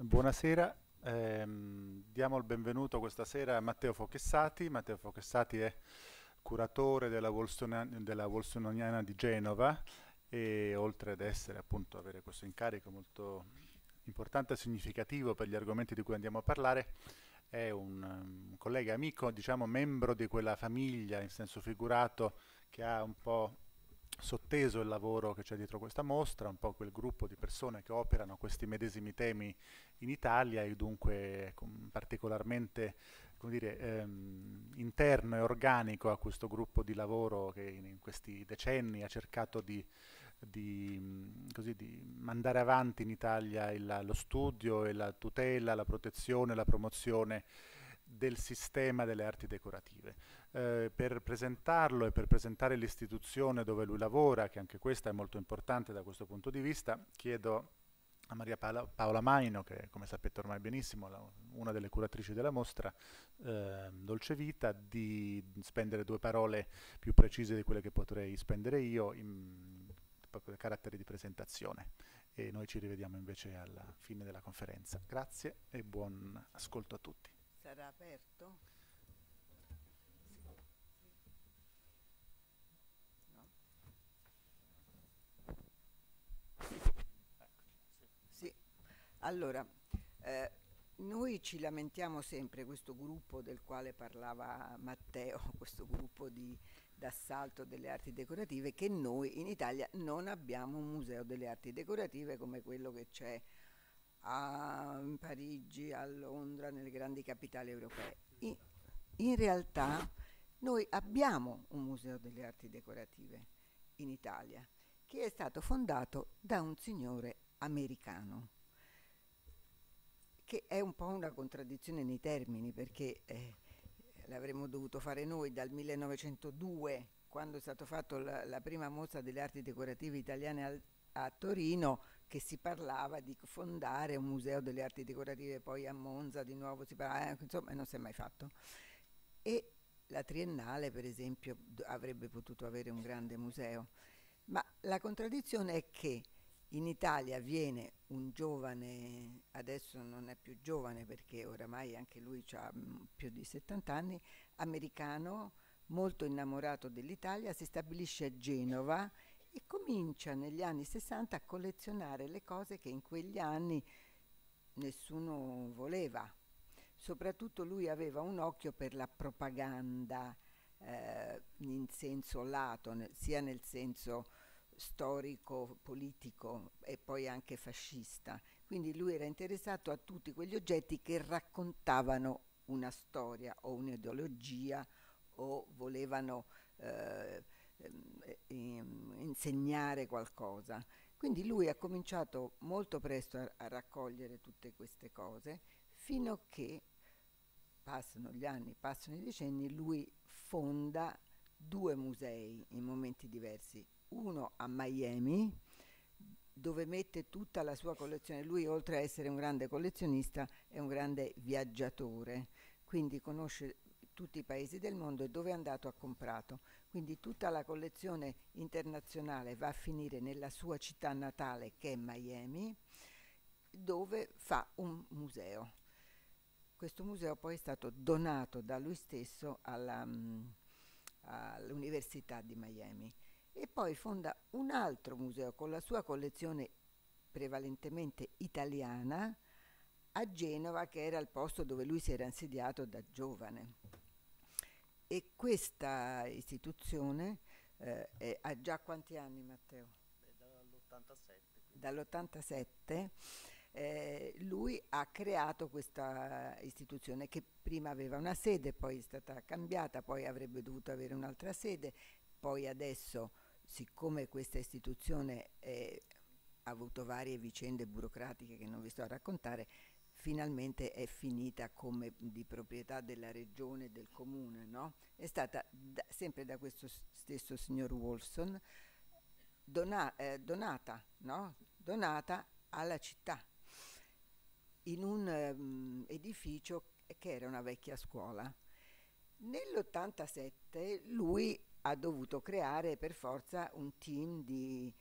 Buonasera, ehm, diamo il benvenuto questa sera a Matteo Fochessati. Matteo Fochessati è curatore della, Wolstoniana di Genova e oltre ad essere appunto avere questo incarico molto importante e significativo per gli argomenti di cui andiamo a parlare, è un, un collega amico, diciamo membro di quella famiglia in senso figurato che ha un po' sotteso il lavoro che c'è dietro questa mostra, un po' quel gruppo di persone che operano questi medesimi temi in Italia e dunque ecco, particolarmente dire, ehm, interno e organico a questo gruppo di lavoro che in questi decenni ha cercato di, di, così, di mandare avanti in Italia il, lo studio e la tutela, la protezione, la promozione del sistema delle arti decorative. Eh, per presentarlo e per presentare l'istituzione dove lui lavora, che anche questa è molto importante da questo punto di vista, chiedo a Maria Paola, Paola Maino, che come sapete ormai benissimo, la, una delle curatrici della mostra eh, Dolce Vita, di spendere due parole più precise di quelle che potrei spendere io, in, proprio caratteri di presentazione. E noi ci rivediamo invece alla fine della conferenza. Grazie e buon ascolto a tutti. Sarà aperto? Allora, eh, noi ci lamentiamo sempre, questo gruppo del quale parlava Matteo, questo gruppo di, d'assalto delle arti decorative, che noi in Italia non abbiamo un museo delle arti decorative come quello che c'è a Parigi, a Londra, nelle grandi capitali europee. In, in realtà noi abbiamo un museo delle arti decorative in Italia, che è stato fondato da un signore americano che è un po' una contraddizione nei termini perché eh, l'avremmo dovuto fare noi dal 1902 quando è stata fatta la, la, prima mostra delle arti decorative italiane al, a Torino che si parlava di fondare un museo delle arti decorative, poi a Monza di nuovo si parlava, eh, insomma non si è mai fatto. E la Triennale per esempio avrebbe potuto avere un grande museo, ma la contraddizione è che in Italia viene un giovane, adesso non è più giovane perché oramai anche lui ha mm, più di 70 anni, americano, molto innamorato dell'Italia, si stabilisce a Genova e comincia negli anni 60 a collezionare le cose che in quegli anni nessuno voleva. Soprattutto lui aveva un occhio per la propaganda eh, in senso lato, nel, sia nel senso storico, politico e poi anche fascista. Quindi lui era interessato a tutti quegli oggetti che raccontavano una storia o un'ideologia o volevano eh, ehm, ehm insegnare qualcosa. Quindi lui ha cominciato molto presto a, a raccogliere tutte queste cose fino a che passano gli anni, passano i decenni, lui fonda due musei in momenti diversi, uno a Miami dove mette tutta la sua collezione. Lui oltre a essere un grande collezionista è un grande viaggiatore, quindi conosce tutti i paesi del mondo e dove è andato ha comprato. Quindi tutta la collezione internazionale va a finire nella sua città natale che è Miami, dove fa un museo. Questo museo poi è stato donato da lui stesso mm, all'Università um, all di Miami e poi fonda un altro museo con la sua collezione prevalentemente italiana a Genova, che era il posto dove lui si era insediato da giovane. E questa istituzione eh, è, ha già quanti anni Matteo? Dall'87. Dall'87 eh, lui ha creato questa istituzione che prima aveva una sede, poi è stata cambiata, poi avrebbe dovuto avere un'altra sede, poi adesso siccome questa istituzione è, eh, ha avuto varie vicende burocratiche che non vi sto a raccontare, finalmente è finita come di proprietà della regione e del comune, no? È stata da, sempre da questo stesso signor Wolfson dona, eh, donata, no? donata, alla città in un um, edificio che era una vecchia scuola. Nell'87 lui ha dovuto creare per forza un team di,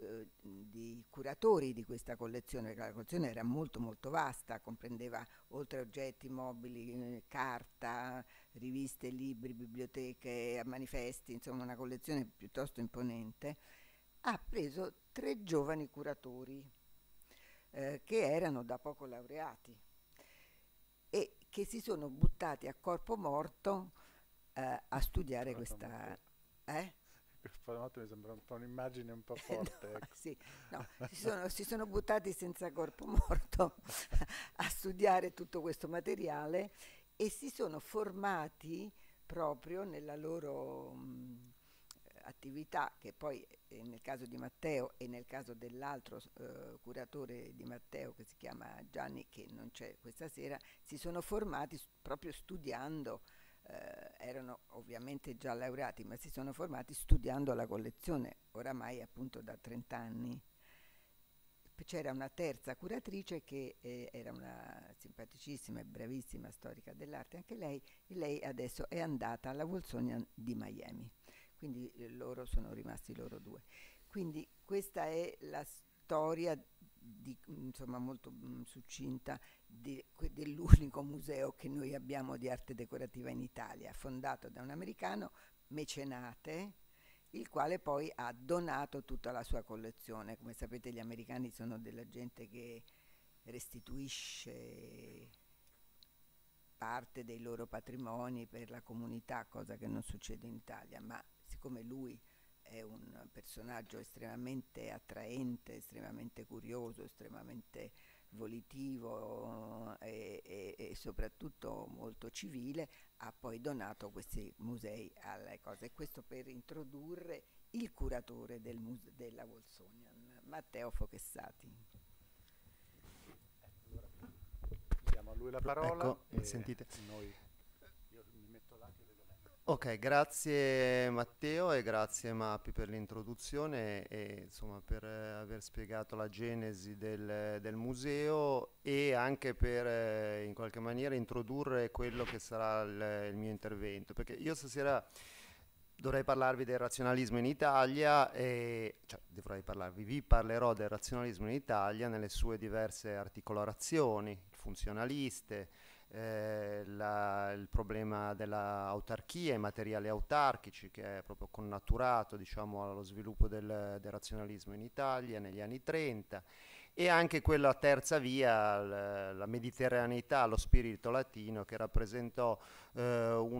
eh, di curatori di questa collezione, perché la collezione era molto molto vasta, comprendeva oltre oggetti, mobili, eh, carta, riviste, libri, biblioteche, manifesti, insomma una collezione piuttosto imponente, ha preso tre giovani curatori eh, che erano da poco laureati e che si sono buttati a corpo morto eh, a studiare questa... Eh? mi sembra un po' un'immagine un po' forte. No, ecco. sì, no, si, sono, si, sono, buttati senza corpo morto a studiare tutto questo materiale e si sono formati proprio nella loro mh, attività, che poi eh, nel caso di Matteo e nel caso dell'altro eh, curatore di Matteo che si chiama Gianni, che non c'è questa sera, si sono formati proprio studiando eh, erano ovviamente già laureati, ma si sono formati studiando la collezione, oramai appunto da 30 anni. C'era una terza curatrice che eh, era una simpaticissima e bravissima storica dell'arte, anche lei, e lei adesso è andata alla Wolsonian di Miami, quindi eh, loro sono rimasti loro due. Quindi questa è la storia di, insomma, molto mh, mm, succinta di, que, dell'unico museo che noi abbiamo di arte decorativa in Italia, fondato da un americano, Mecenate, il quale poi ha donato tutta la sua collezione. Come sapete gli americani sono della gente che restituisce parte dei loro patrimoni per la comunità, cosa che non succede in Italia, ma siccome lui è un personaggio estremamente attraente, estremamente curioso, estremamente volitivo e, eh, e, e, soprattutto molto civile, ha poi donato questi musei alle cose. E questo per introdurre il curatore del muse- della Wolsonian, Matteo Fochessati. Diamo a lui la parola. Ecco, e sentite. Noi Ok, grazie Matteo e grazie Mappi per l'introduzione e insomma, per eh, aver spiegato la genesi del, del, museo e anche per eh, in qualche maniera introdurre quello che sarà il, il mio intervento, perché io stasera dovrei parlarvi del razionalismo in Italia, e, cioè dovrei parlarvi, vi parlerò del razionalismo in Italia nelle sue diverse articolazioni, funzionaliste, eh, la, il problema dell'autarchia, i materiali autarchici che è proprio connaturato diciamo, allo sviluppo del, del razionalismo in Italia negli anni 30 e anche quella terza via, la mediterraneità, lo spirito latino, che rappresentò eh, un'alternativa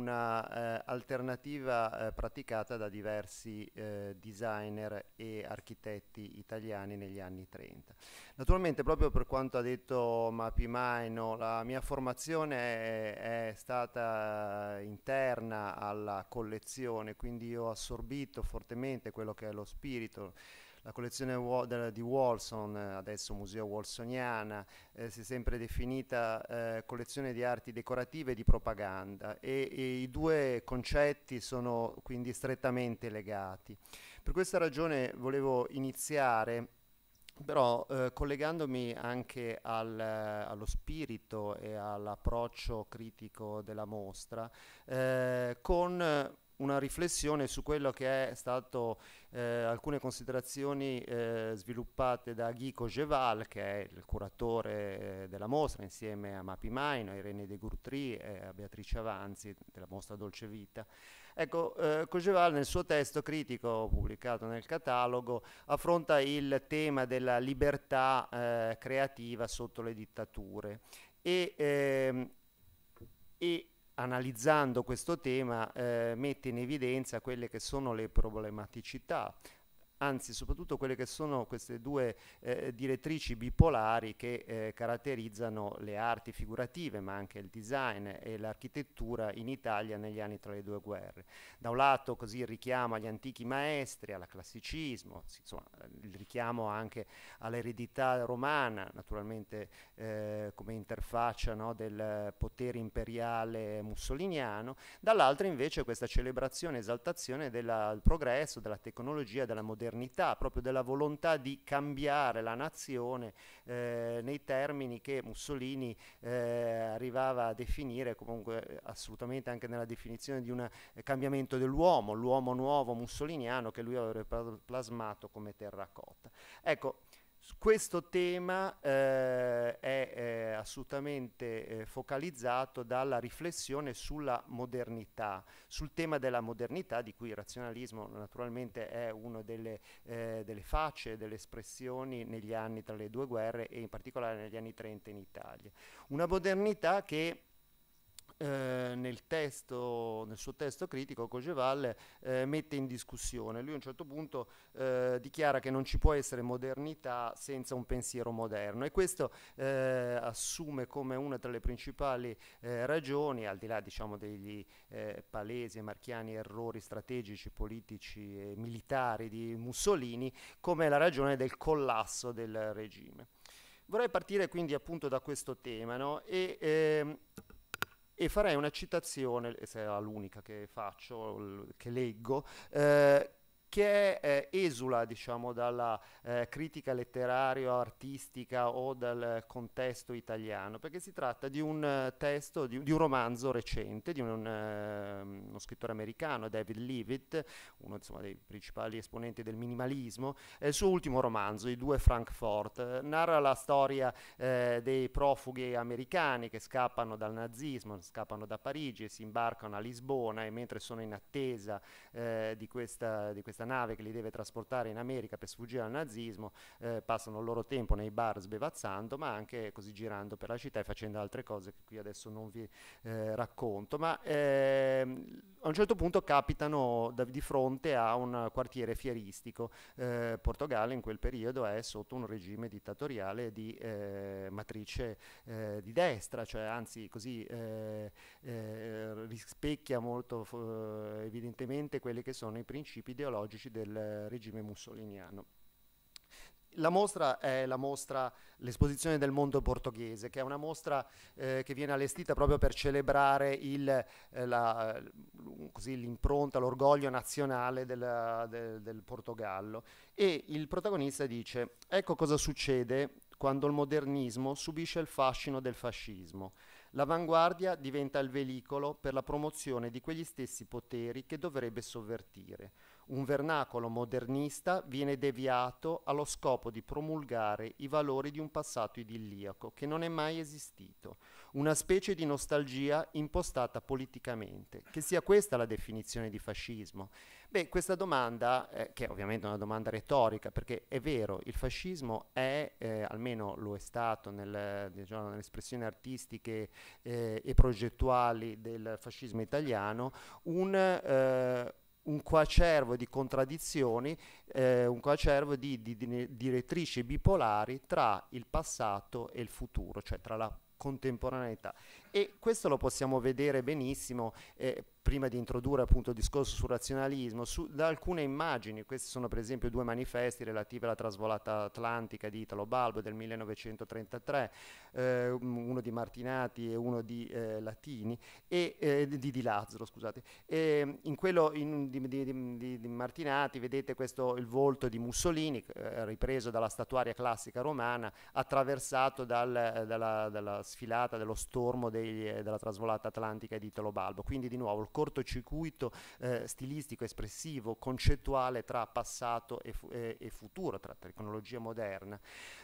eh, eh, praticata da diversi eh, designer e architetti italiani negli anni 30. Naturalmente, proprio per quanto ha detto Mapi Maino, la mia formazione è, è stata interna alla collezione, quindi ho assorbito fortemente quello che è lo spirito la collezione di Walson, eh, adesso Museo Walsoniana, eh, si è sempre definita eh, collezione di arti decorative e di propaganda e, e i due concetti sono quindi strettamente legati. Per questa ragione volevo iniziare però eh, collegandomi anche al, eh, allo spirito e all'approccio critico della mostra, eh, con una riflessione su quello che è stato eh, alcune considerazioni eh, sviluppate da Guy Cogeval, che è il curatore eh, della mostra, insieme a Mapi Maino, a Irene De Gurtri e a Beatrice Avanzi della mostra Dolce Vita. Ecco, eh, Cogeval nel suo testo critico pubblicato nel catalogo affronta il tema della libertà eh, creativa sotto le dittature e, ehm, e analizzando questo tema eh, mette in evidenza quelle che sono le problematicità anzi soprattutto quelle che sono queste due eh, direttrici bipolari che eh, caratterizzano le arti figurative ma anche il design e l'architettura in Italia negli anni tra le due guerre. Da un lato così il richiamo agli antichi maestri, al classicismo, insomma, il richiamo anche all'eredità romana, naturalmente eh, come interfaccia no, del potere imperiale mussoliniano, dall'altro invece questa celebrazione, esaltazione del progresso, della tecnologia, della modernità modernità, proprio della volontà di cambiare la nazione eh, nei termini che Mussolini eh, arrivava a definire comunque eh, assolutamente anche nella definizione di un eh, cambiamento dell'uomo, l'uomo nuovo mussoliniano che lui avrebbe plasmato come terracotta. Ecco, questo tema eh, è eh, assolutamente eh, focalizzato dalla riflessione sulla modernità, sul tema della modernità di cui il razionalismo naturalmente è una delle, eh, delle facce, delle espressioni negli anni tra le due guerre e in particolare negli anni 30 in Italia. Una modernità che eh, nel, testo, nel, suo testo critico Cogeval eh, mette in discussione. Lui a un certo punto eh, dichiara che non ci può essere modernità senza un pensiero moderno e questo eh, assume come una tra le principali eh, ragioni, al di là diciamo, degli palesi e marchiani errori strategici, politici e militari di Mussolini, come la ragione del collasso del regime. Vorrei partire quindi appunto da questo tema no? e ehm, e farei una citazione, se è l'unica che faccio, che leggo, eh, che eh, esula diciamo, dalla eh, critica letteraria, artistica o dal contesto italiano, perché si tratta di un eh, testo, di, di un romanzo recente di un, eh, uno scrittore americano, David Leavitt, uno insomma, dei principali esponenti del minimalismo, è il suo ultimo romanzo, I due Frankfurt, narra la storia eh, dei profughi americani che scappano dal nazismo, scappano da Parigi e si imbarcano a Lisbona e mentre sono in attesa eh, di questa, di questa questa nave che li deve trasportare in America per sfuggire al nazismo, eh, passano il loro tempo nei bar sbevazzando, ma anche così girando per la città e facendo altre cose che qui adesso non vi eh, racconto. Ma ehm, a un certo punto capitano da, di fronte a un quartiere fieristico. Eh, Portogallo in quel periodo è sotto un regime dittatoriale di eh, matrice eh, di destra, cioè anzi così eh, eh, rispecchia molto evidentemente quelli che sono i principi ideologici del regime mussoliniano. La mostra è la mostra, l'esposizione del mondo portoghese, che è una mostra eh, che viene allestita proprio per celebrare il, eh, la, così, l'impronta, l'orgoglio nazionale della, de, del Portogallo. E il protagonista dice, ecco cosa succede quando il modernismo subisce il fascino del fascismo. L'avanguardia diventa il velicolo per la promozione di quegli stessi poteri che dovrebbe sovvertire un vernacolo modernista viene deviato allo scopo di promulgare i valori di un passato idilliaco che non è mai esistito, una specie di nostalgia impostata politicamente. Che sia questa la definizione di fascismo? Beh, questa domanda, eh, che è ovviamente è una domanda retorica, perché è vero, il fascismo è, eh, almeno lo è stato nel, diciamo, nelle espressioni artistiche eh, e progettuali del fascismo italiano, un eh, un coacervo di contraddizioni, eh, un coacervo di, di, di direttrici bipolari tra il passato e il futuro, cioè tra la contemporaneità. E questo lo possiamo vedere benissimo. Eh, prima di introdurre appunto il discorso sul razionalismo, su, da alcune immagini, questi sono per esempio due manifesti relativi alla trasvolata atlantica di Italo Balbo del 1933, eh, uno di Martinati e uno di eh, Latini, e, eh, di, di Lazzaro, scusate. E in quello in, di, di, di, Martinati vedete questo, il volto di Mussolini, eh, ripreso dalla statuaria classica romana, attraversato dal, eh, dalla, dalla, sfilata, dello stormo degli, eh, della trasvolata atlantica di Italo Balbo, quindi di nuovo il cortocircuito eh, stilistico, espressivo, concettuale tra passato e, fu e, eh, e futuro, tra tecnologia moderna.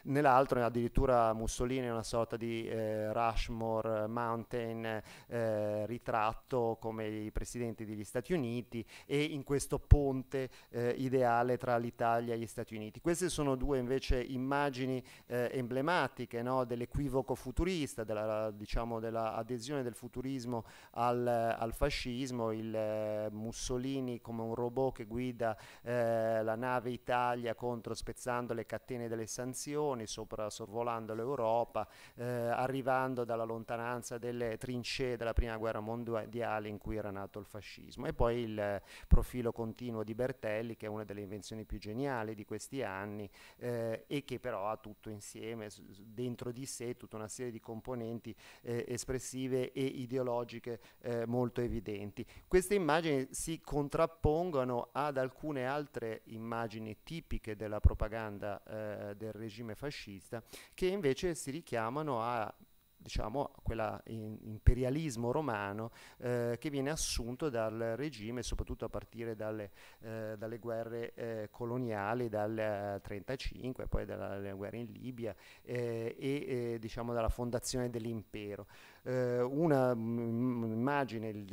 Nell'altro addirittura Mussolini è una sorta di eh, Rushmore Mountain eh, ritratto come i presidenti degli Stati Uniti e in questo ponte eh, ideale tra l'Italia e gli Stati Uniti. Queste sono due invece immagini eh, emblematiche no, dell'equivoco futurista, della, diciamo, dell'adesione del futurismo al, al fascismo fascismo, il eh, Mussolini come un robot che guida eh, la nave Italia contro spezzando le catene delle sanzioni, sopra, sorvolando l'Europa, eh, arrivando dalla lontananza delle trincee della prima guerra mondiale in cui era nato il fascismo. E poi il eh, profilo continuo di Bertelli, che è una delle invenzioni più geniali di questi anni eh, e che però ha tutto insieme, dentro di sé, tutta una serie di componenti eh, espressive e ideologiche molto evidenti differenti. Queste immagini si contrappongono ad alcune altre immagini tipiche della propaganda eh, del regime fascista che invece si richiamano a diciamo, quell'imperialismo romano eh, che viene assunto dal regime, soprattutto a partire dalle, eh, dalle guerre eh, coloniali, dal 1935, eh, poi dalla guerra in Libia eh, e eh, diciamo dalla fondazione dell'impero eh, un'immagine, mm, mm, il,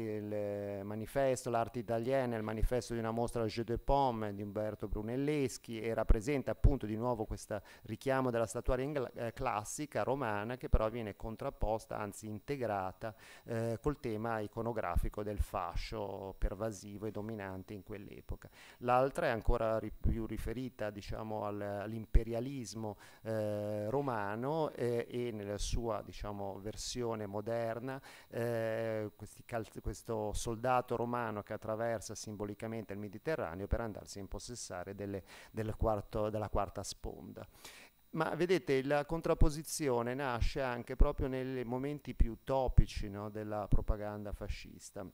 il, manifesto, l'arte italiana, il manifesto di una mostra Jeux de Pomme di Umberto Brunelleschi e rappresenta appunto di nuovo questo richiamo della statuaria ingla- eh, classica romana che però viene contrapposta, anzi integrata eh, col tema iconografico del fascio pervasivo e dominante in quell'epoca. L'altra è ancora ri- più riferita diciamo, al, all'imperialismo eh, romano eh, e nella sua diciamo, versione moderna moderna, eh, questo soldato romano che attraversa simbolicamente il Mediterraneo per andarsi a impossessare delle, del quarto, della quarta sponda. Ma vedete, la contrapposizione nasce anche proprio nei momenti più topici no, della propaganda fascista.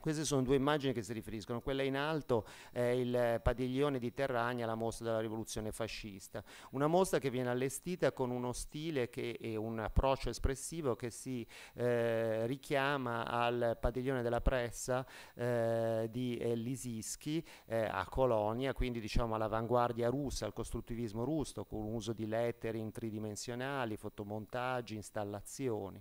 Queste sono due immagini che si riferiscono, quella in alto è il padiglione di Terragna, la mostra della rivoluzione fascista, una mostra che viene allestita con uno stile che, e un approccio espressivo che si eh, richiama al padiglione della pressa eh, di eh, a Colonia, quindi diciamo all'avanguardia russa, al costruttivismo russo, con l'uso uso di lettering tridimensionali, fotomontaggi, installazioni.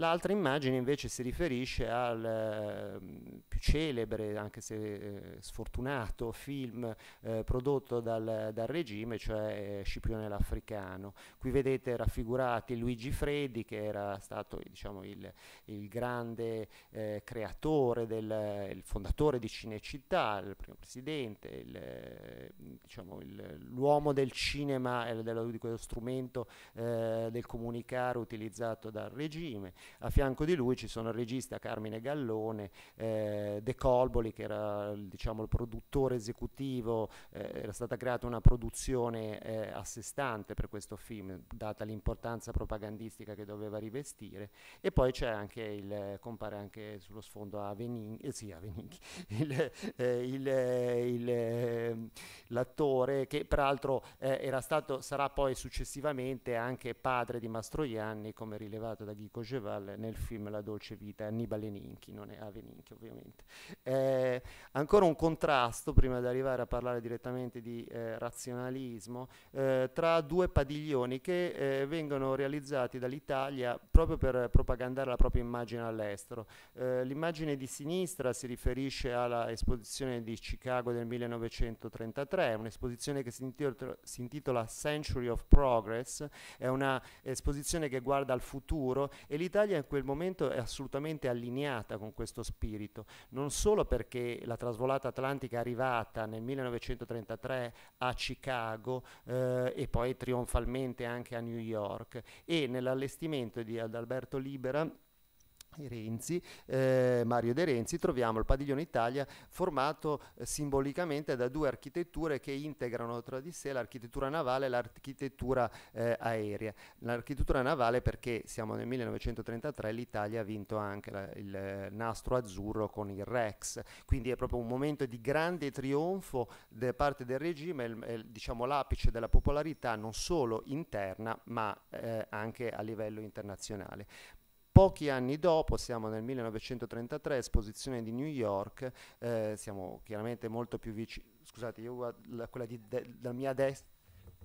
L'altra immagine invece si riferisce al eh, più celebre, anche se eh, sfortunato, film eh, prodotto dal, dal, regime, cioè eh, Scipione l'Africano. Qui vedete raffigurati Luigi Freddi, che era stato diciamo, il, il, grande eh, creatore, del, il fondatore di Cinecittà, il primo presidente, diciamo, l'uomo diciamo, del cinema e eh, dello strumento del comunicare utilizzato dal regime a fianco di lui ci sono il regista Carmine Gallone, eh, De Colboli che era diciamo, il produttore esecutivo, eh, era stata creata una produzione eh, a sé stante per questo film, data l'importanza propagandistica che doveva rivestire, e poi c'è anche il, compare anche sullo sfondo Avenin, eh, sì, Aveninchi, eh, eh, ehm, l'attore che peraltro era stato, sarà poi successivamente anche padre di Mastroianni, come rilevato da Ghico Gevara, Pascal nel film La dolce vita, Annibale Ninchi, non è Aveninchi ovviamente. Eh, ancora un contrasto, prima di arrivare a parlare direttamente di eh, razionalismo, eh, tra due padiglioni che eh, vengono realizzati dall'Italia proprio per propagandare la propria immagine all'estero. Eh, l'immagine di sinistra si riferisce all'esposizione di Chicago del 1933, un'esposizione che si intitola, si intitola Century of Progress, è una esposizione che guarda al futuro e l'Italia L'Italia in quel momento è assolutamente allineata con questo spirito, non solo perché la trasvolata atlantica è arrivata nel 1933 a Chicago eh, e poi trionfalmente anche a New York e nell'allestimento di Adalberto Libera Renzi, eh, Mario De Renzi, troviamo il padiglione Italia formato eh, simbolicamente da due architetture che integrano tra di sé l'architettura navale e l'architettura eh, aerea. L'architettura navale perché siamo nel 1933 l'Italia ha vinto anche la, il nastro azzurro con il Rex, quindi è proprio un momento di grande trionfo da parte del regime, il, il, diciamo l'apice della popolarità non solo interna ma eh, anche a livello internazionale. Pochi anni dopo, siamo nel 1933, esposizione di New York, eh, siamo chiaramente molto più vicini, scusate, io guardo quella di de- mia destra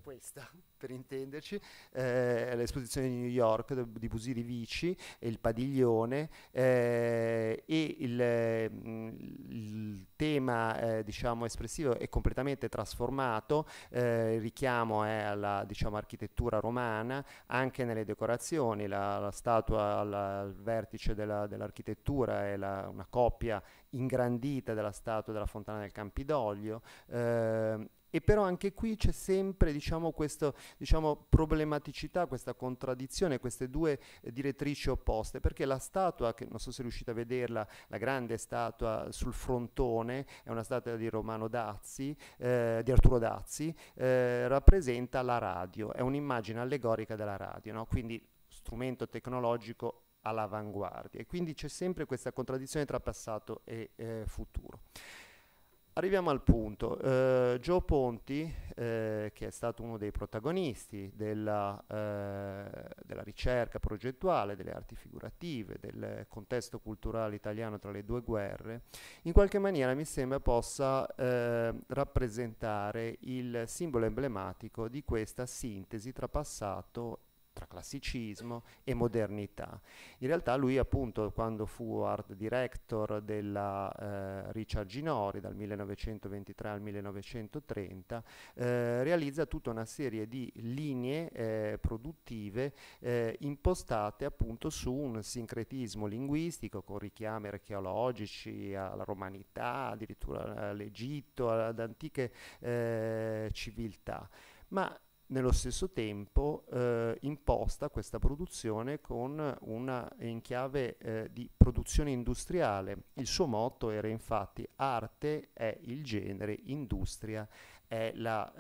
questa, per intenderci, eh, all'esposizione di New York di Busiri Vici e il padiglione eh, e il, mm, il tema eh, diciamo, espressivo è completamente trasformato, eh, il richiamo è alla diciamo, architettura romana, anche nelle decorazioni, la, la statua alla, al vertice della, dell'architettura è la, una coppia ingrandita della statua della fontana del Campidoglio ehm, e però anche qui c'è sempre diciamo, questa diciamo, problematicità, questa contraddizione, queste due eh, direttrici opposte, perché la statua, che non so se riuscite a vederla, la grande statua sul frontone, è una statua di Romano Dazzi, eh, di Arturo Dazzi, eh, rappresenta la radio, è un'immagine allegorica della radio, no? quindi strumento tecnologico all'avanguardia e quindi c'è sempre questa contraddizione tra passato e eh, futuro. Arriviamo al punto. Uh, Joe Ponti, uh, che è stato uno dei protagonisti della, uh, della, ricerca progettuale, delle arti figurative, del contesto culturale italiano tra le due guerre, in qualche maniera mi sembra possa rappresentare il simbolo emblematico di questa sintesi tra passato tra classicismo e modernità. In realtà lui appunto quando fu art director della eh, Richard Ginori dal 1923 al 1930 eh, realizza tutta una serie di linee eh, produttive eh, impostate appunto su un sincretismo linguistico con richiami archeologici alla romanità, addirittura all'Egitto, ad antiche eh, civiltà ma nello stesso tempo eh, imposta questa produzione con una in chiave eh, di produzione industriale. Il suo motto era infatti arte è il genere, industria è la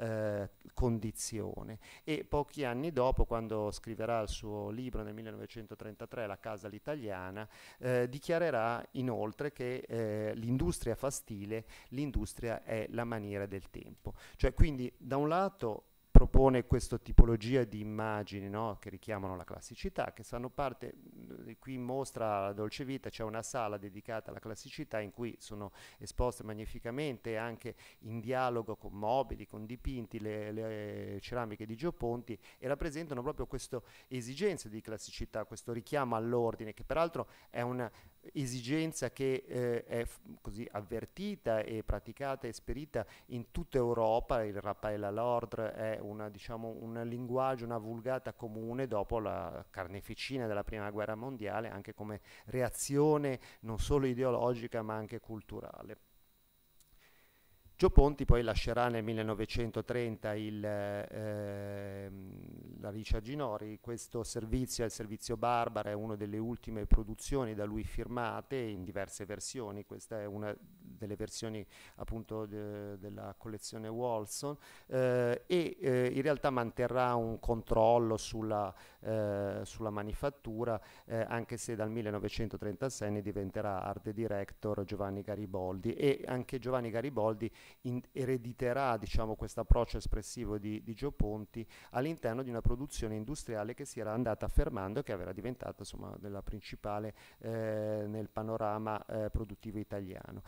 eh, condizione. E pochi anni dopo, quando scriverà il suo libro nel 1933, La casa all'italiana, eh, dichiarerà inoltre che eh, l'industria fa stile, l'industria è la maniera del tempo. Cioè quindi da un lato propone questa tipologia di immagini no? che richiamano la classicità, che fanno parte, qui in mostra la Dolce Vita c'è una sala dedicata alla classicità in cui sono esposte magnificamente anche in dialogo con mobili, con dipinti, le, le ceramiche di Gioponti e rappresentano proprio questa esigenza di classicità, questo richiamo all'ordine che peraltro è un esigenza che eh, è così avvertita e praticata e sperita in tutta Europa, il Rappaella Lordre è una, diciamo, un linguaggio, una vulgata comune dopo la carneficina della prima guerra mondiale, anche come reazione non solo ideologica ma anche culturale. Gio Ponti poi lascerà nel 1930 il, eh, la Riccia Ginori, questo servizio è il servizio Barbara, è una delle ultime produzioni da lui firmate in diverse versioni, questa è una delle versioni appunto de, della collezione Walson eh, e eh, in realtà manterrà un controllo sulla, eh, sulla manifattura eh, anche se dal 1936 ne diventerà art director Giovanni Gariboldi e anche Giovanni Garibaldi in, erediterà diciamo, questo approccio espressivo di, di Gioponti all'interno di una produzione industriale che si era andata affermando e che era diventata insomma, la principale eh, nel panorama eh, produttivo italiano.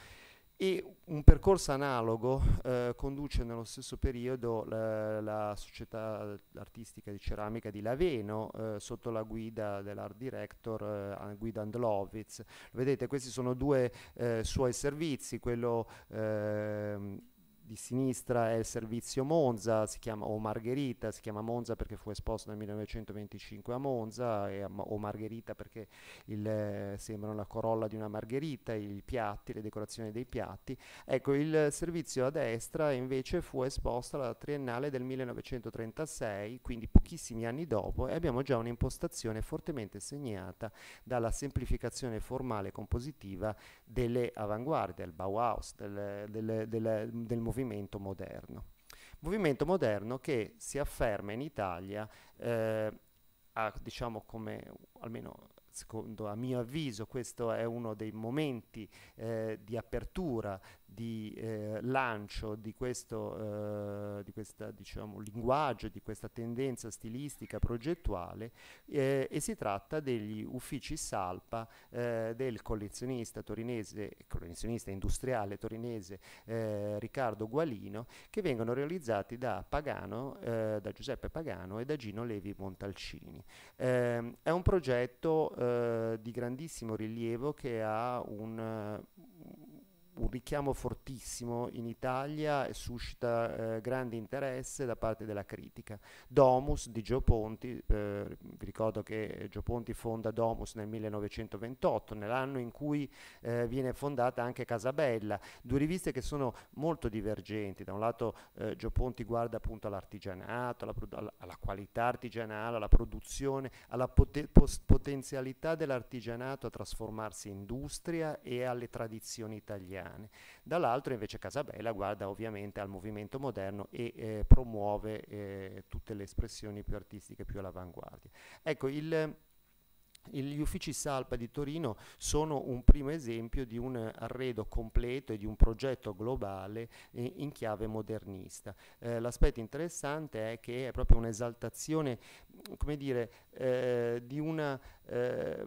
E un percorso analogo eh, conduce nello stesso periodo la, la, società artistica di ceramica di Laveno eh, sotto la guida dell'art director eh, Guido Andlovitz. Vedete, questi sono due eh, suoi servizi, quello ehm, di sinistra è il servizio Monza, si chiama, o Margherita, si chiama Monza perché fu esposto nel 1925 a Monza, e, o Margherita perché il, eh, sembrano la corolla di una margherita, i piatti, le decorazioni dei piatti. Ecco, il servizio a destra invece fu esposto alla triennale del 1936, quindi pochissimi anni dopo, e abbiamo già un'impostazione fortemente segnata dalla semplificazione formale e compositiva delle avanguardie, del Bauhaus, del, del, del, del movimento movimento moderno. Movimento moderno che si afferma in Italia, eh, a, diciamo come almeno secondo a mio avviso questo è uno dei momenti eh, di apertura di eh, lancio di questo eh, di questa, diciamo, linguaggio, di questa tendenza stilistica progettuale eh, e si tratta degli uffici salpa eh, del collezionista torinese, collezionista industriale torinese eh, Riccardo Gualino che vengono realizzati da, Pagano, eh, da Giuseppe Pagano e da Gino Levi Montalcini. Ehm, è un progetto di grandissimo rilievo che ha un un richiamo fortissimo in Italia e suscita eh, grande interesse da parte della critica. Domus di Gio Ponti, eh, vi ricordo che Gio Ponti fonda Domus nel 1928, nell'anno in cui eh, viene fondata anche Casabella, due riviste che sono molto divergenti, da un lato eh, Gio Ponti guarda appunto all'artigianato, alla, alla, qualità artigianale, alla produzione, alla poten potenzialità dell'artigianato a trasformarsi in industria e alle tradizioni italiane italiane. Dall'altro invece Casabella guarda ovviamente al movimento moderno e eh, promuove eh, tutte le espressioni più artistiche, più all'avanguardia. Ecco, il, gli uffici Salpa di Torino sono un primo esempio di un arredo completo e di un progetto globale eh, in chiave modernista. Eh, l'aspetto interessante è che è proprio un'esaltazione, come dire, eh, di una eh,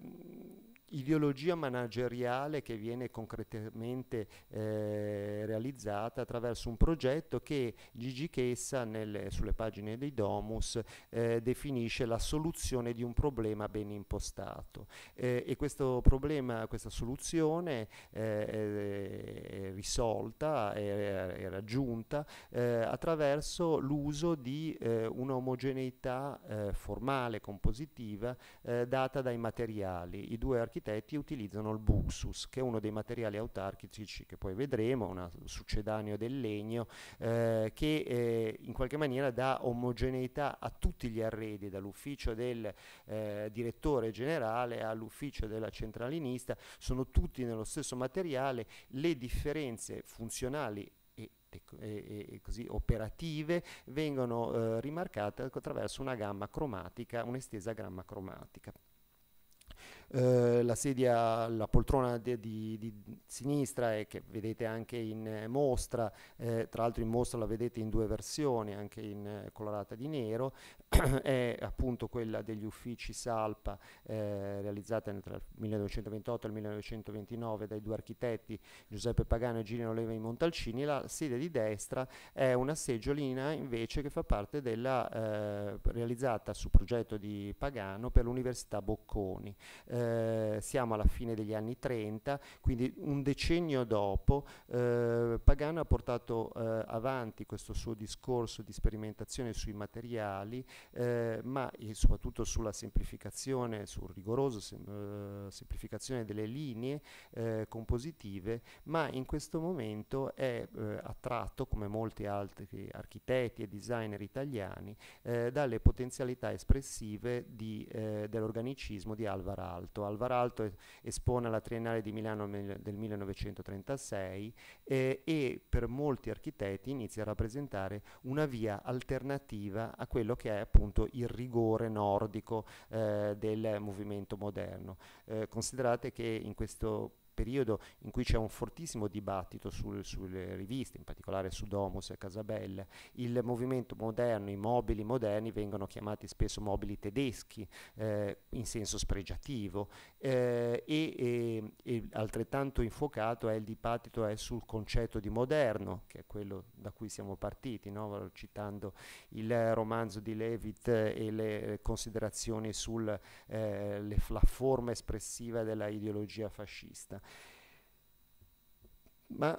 ideologia manageriale che viene concretamente eh, realizzata attraverso un progetto che Gigi Chessa nelle, sulle pagine dei Domus eh, definisce la soluzione di un problema ben impostato eh, e questo problema, questa soluzione eh, è risolta, è, è raggiunta eh, attraverso l'uso di eh, un'omogeneità formale, compositiva data dai materiali. I due architetti architetti utilizzano il buxus, che è uno dei materiali autarchici che poi vedremo, un succedaneo del legno, eh, che eh, in qualche maniera dà omogeneità a tutti gli arredi, dall'ufficio del eh, direttore generale all'ufficio della centralinista, sono tutti nello stesso materiale, le differenze funzionali e, così operative vengono eh, rimarcate attraverso una gamma cromatica, un'estesa gamma cromatica. Eh, la sedia, la poltrona di, di, di, sinistra e che vedete anche in eh, mostra, eh, tra l'altro in mostra la vedete in due versioni, anche in eh, colorata di nero, è appunto quella degli uffici Salpa eh, realizzata tra il 1928 e il 1929 dai due architetti Giuseppe Pagano e Gino Levi Montalcini, la sedia di destra è una seggiolina invece che fa parte della realizzata su progetto di Pagano per l'Università Bocconi. Eh, eh, siamo alla fine degli anni 30, quindi un decennio dopo eh, Pagano ha portato eh, avanti questo suo discorso di sperimentazione sui materiali, eh, ma soprattutto sulla semplificazione, sul rigoroso sem eh, semplificazione delle linee compositive, ma in questo momento è attratto, come molti altri architetti e designer italiani, dalle potenzialità espressive dell'organicismo di Alvar Alto Alvar Alvaralto espone alla Triennale di Milano del 1936 eh, e per molti architetti inizia a rappresentare una via alternativa a quello che è appunto il rigore nordico eh, del movimento moderno. Eh, considerate che in questo periodo in cui c'è un fortissimo dibattito sul, sulle riviste, in particolare su Domus e Casabella, il movimento moderno, i mobili moderni vengono chiamati spesso mobili tedeschi eh, in senso spregiativo eh, e, e, e, altrettanto infuocato è il dibattito è eh, sul concetto di moderno, che è quello da cui siamo partiti, no? citando il romanzo di Levitt eh, e le considerazioni sulla eh, forma espressiva della ideologia fascista ma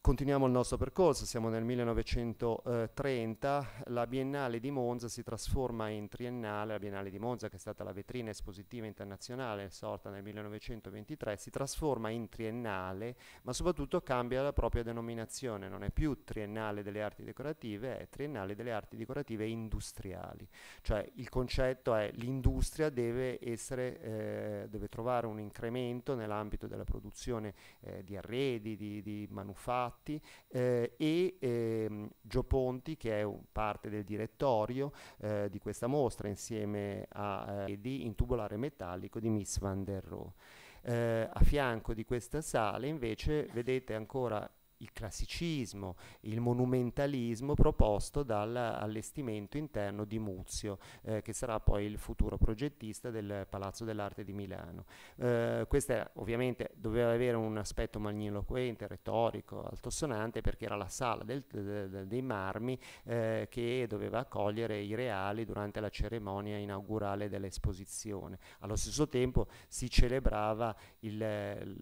Continuiamo il nostro percorso, siamo nel 1930, la Biennale di Monza si trasforma in triennale, la Biennale di Monza che è stata la vetrina espositiva internazionale sorta nel 1923, si trasforma in triennale ma soprattutto cambia la propria denominazione, non è più triennale delle arti decorative, è triennale delle arti decorative industriali, cioè il concetto è l'industria deve, essere, eh, deve trovare un incremento nell'ambito della produzione eh, di arredi, di, di manufatture, fatti eh, e ehm, Gio Ponti che è parte del direttorio eh, di questa mostra insieme a Edi eh, in tubolare metallico di Miss Van der Rohe. Eh, a fianco di questa sala invece vedete ancora il classicismo, il monumentalismo proposto dall'allestimento interno di Muzio, eh, che sarà poi il futuro progettista del Palazzo dell'Arte di Milano. Eh, questa ovviamente doveva avere un aspetto magniloquente, retorico, altosonante, perché era la sala del, de, dei marmi eh, che doveva accogliere i reali durante la cerimonia inaugurale dell'esposizione. Allo stesso tempo si celebrava il,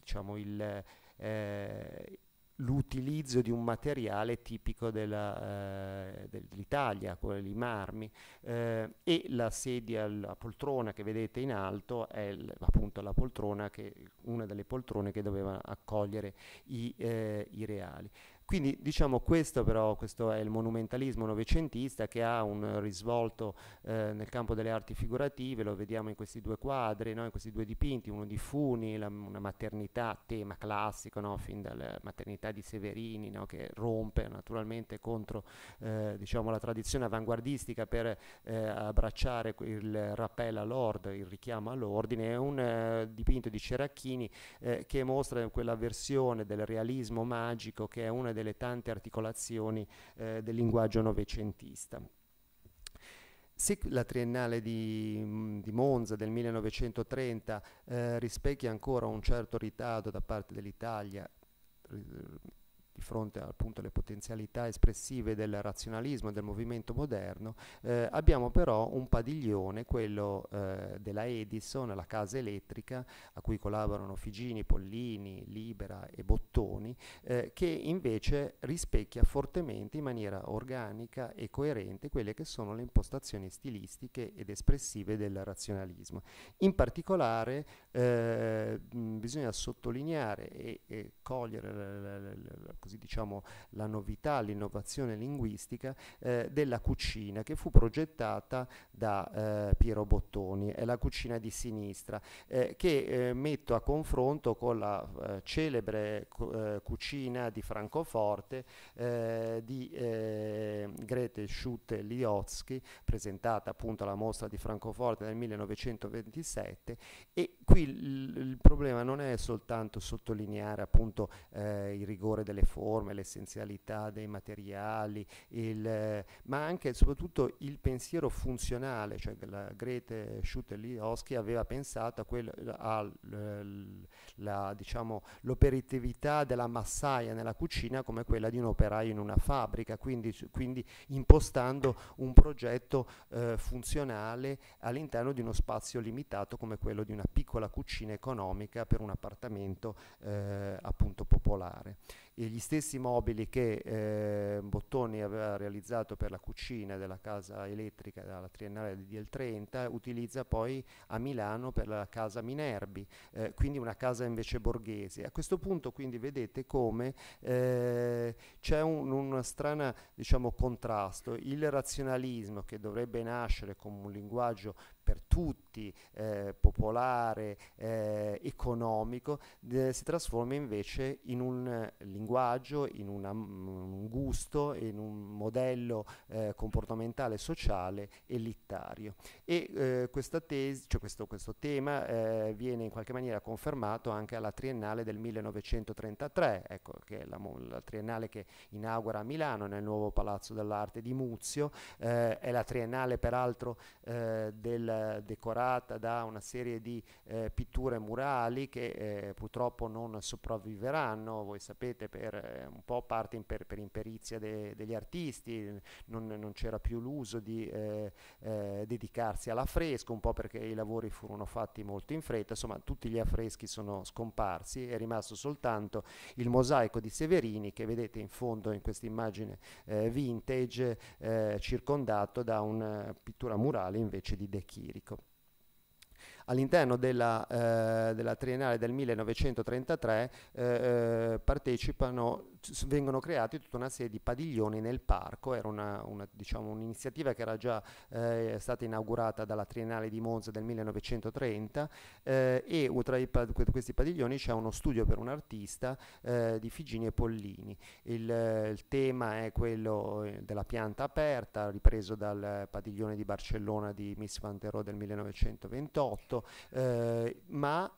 diciamo, il eh, l'utilizzo di un materiale tipico della, eh, dell'Italia, quello dei marmi, eh, e la sedia, la poltrona che vedete in alto è l- appunto la poltrona che, una delle poltrone che doveva accogliere i, eh, i reali. Quindi diciamo questo però, questo è il monumentalismo novecentista che ha un risvolto eh, nel campo delle arti figurative, lo vediamo in questi due quadri, no? in questi due dipinti, uno di Funi, la, una maternità, tema classico, no? fin dalla maternità di Severini, no? che rompe naturalmente contro eh, diciamo, la tradizione avanguardistica per eh, abbracciare il rappel all'ordine, il richiamo all'ordine, è un eh, dipinto di Ceracchini eh, che mostra quella versione del realismo magico che è una delle delle tante articolazioni eh, del linguaggio novecentista. Se la triennale di, mm, di Monza del 1930 eh, rispecchia ancora un certo ritardo da parte dell'Italia di fronte appunto alle potenzialità espressive del razionalismo e del movimento moderno, eh, abbiamo però un padiglione, quello eh, della Edison, la casa elettrica, a cui collaborano Figini, Pollini, Libera e Bottoni, eh, che invece rispecchia fortemente in maniera organica e coerente quelle che sono le impostazioni stilistiche ed espressive del razionalismo. In particolare eh, mm, bisogna sottolineare e, e cogliere la, la, la, così diciamo, la novità, l'innovazione linguistica eh, della cucina che fu progettata da eh, Piero Bottoni, è la cucina di sinistra, eh, che eh, metto a confronto con la eh, celebre cucina di Francoforte di Grete Schutte-Liotsky, presentata appunto alla mostra di Francoforte nel 1927 e qui qui il, il, problema non è soltanto sottolineare appunto eh, il rigore delle forme, l'essenzialità dei materiali, il, eh, ma anche e soprattutto il pensiero funzionale, cioè la Grete Schutel-Lioschi aveva pensato all'operatività diciamo, della massaia nella cucina come quella di un operaio in una fabbrica, quindi, quindi impostando un progetto eh, funzionale all'interno di uno spazio limitato come quello di una piccola cucina economica per un appartamento eh, appunto popolare gli stessi mobili che eh, Bottoni aveva realizzato per la cucina della casa elettrica della triennale del 30 utilizza poi a Milano per la casa Minerbi, eh, quindi una casa invece borghese. A questo punto quindi vedete come eh, c'è un, un strano diciamo, contrasto, il razionalismo che dovrebbe nascere come un linguaggio per tutti, eh, popolare, eh, economico, eh, si trasforma invece in un eh, linguaggio linguaggio, in una, mm, un gusto, in un modello eh, comportamentale, sociale elittario. E eh, questa tesi, cioè questo, questo tema eh, viene in qualche maniera confermato anche alla triennale del 1933, ecco, che è la, la triennale che inaugura a Milano nel nuovo Palazzo dell'Arte di Muzio, eh, è la triennale peraltro eh, del, decorata da una serie di eh, pitture murali che purtroppo non sopravviveranno, voi sapete per eh, un po' parte in per, imperizia de, degli artisti, non, non, c'era più l'uso di eh, eh, dedicarsi all'affresco, un po' perché i lavori furono fatti molto in fretta, insomma tutti gli affreschi sono scomparsi, è rimasto soltanto il mosaico di Severini che vedete in fondo in questa immagine eh, vintage eh, circondato da una pittura murale invece di De Chirico. All'interno della, eh, della triennale del 1933 eh, eh, partecipano vengono creati tutta una serie di padiglioni nel parco, era una, una, diciamo, un'iniziativa che era già eh, stata inaugurata dalla Triennale di Monza del 1930 eh, e tra pa- questi padiglioni c'è uno studio per un artista eh, di Figini e Pollini. Il, il, tema è quello eh, della pianta aperta, ripreso dal padiglione di Barcellona di Miss Van der Rohe del 1928, eh, ma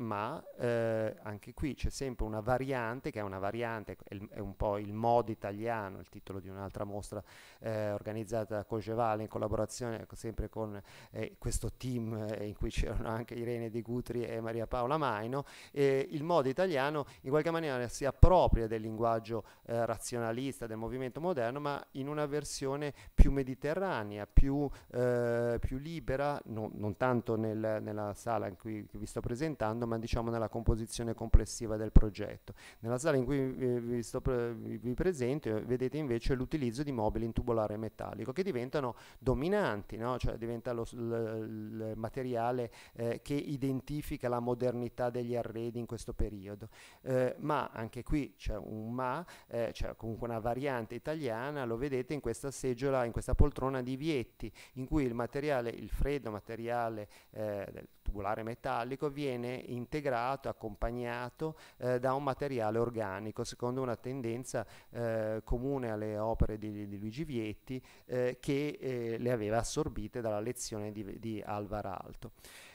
ma eh, anche qui c'è sempre una variante, che è una variante, è, il, è, un po' il modo italiano, il titolo di un'altra mostra eh, organizzata da Cogevale in collaborazione sempre con eh, questo team eh, in cui c'erano anche Irene Di Gutri e Maria Paola Maino, il modo italiano in qualche maniera si appropria del linguaggio eh, razionalista del movimento moderno, ma in una versione più mediterranea, più, eh, più libera, no, non tanto nel, nella sala in cui vi sto presentando, ma diciamo nella composizione complessiva del progetto. Nella sala in cui vi, sto, vi presento eh, vedete invece l'utilizzo di mobili in tubolare metallico che diventano dominanti, no? cioè diventa lo, il materiale eh, che identifica la modernità degli arredi in questo periodo. Eh, ma anche qui c'è un ma, eh, c'è comunque una variante italiana, lo vedete in questa seggiola, in questa poltrona di Vietti, in cui il materiale, il freddo materiale eh, del tubolare metallico viene in integrato, accompagnato eh, da un materiale organico, secondo una tendenza eh, comune alle opere di, di Luigi Vietti eh, che eh, le aveva assorbite dalla lezione di, di Alvar Alto.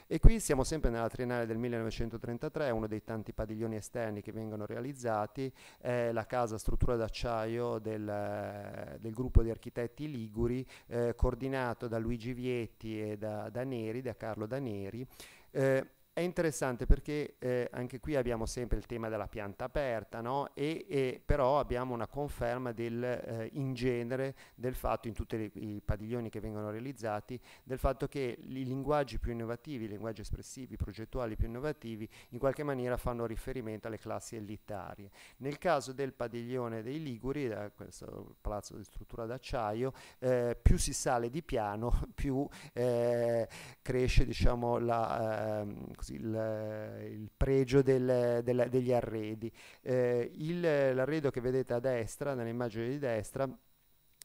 E qui siamo sempre nella triennale del 1933, uno dei tanti padiglioni esterni che vengono realizzati, è la casa struttura d'acciaio del, del gruppo di architetti liguri, eh, coordinato da Luigi Vietti e da, da Neri, da Carlo Daneri. Eh, è interessante perché eh, anche qui abbiamo sempre il tema della pianta aperta, no? e, e però abbiamo una conferma del, eh, in genere del fatto, in tutti i padiglioni che vengono realizzati, del fatto che i linguaggi più innovativi, i linguaggi espressivi, progettuali più innovativi, in qualche maniera fanno riferimento alle classi elitarie. Nel caso del padiglione dei Liguri, da questo palazzo di struttura d'acciaio, eh, più si sale di piano, più eh, cresce diciamo, la ehm, il, il pregio del, del, degli arredi. Eh, il, l'arredo che vedete a destra, nell'immagine di destra,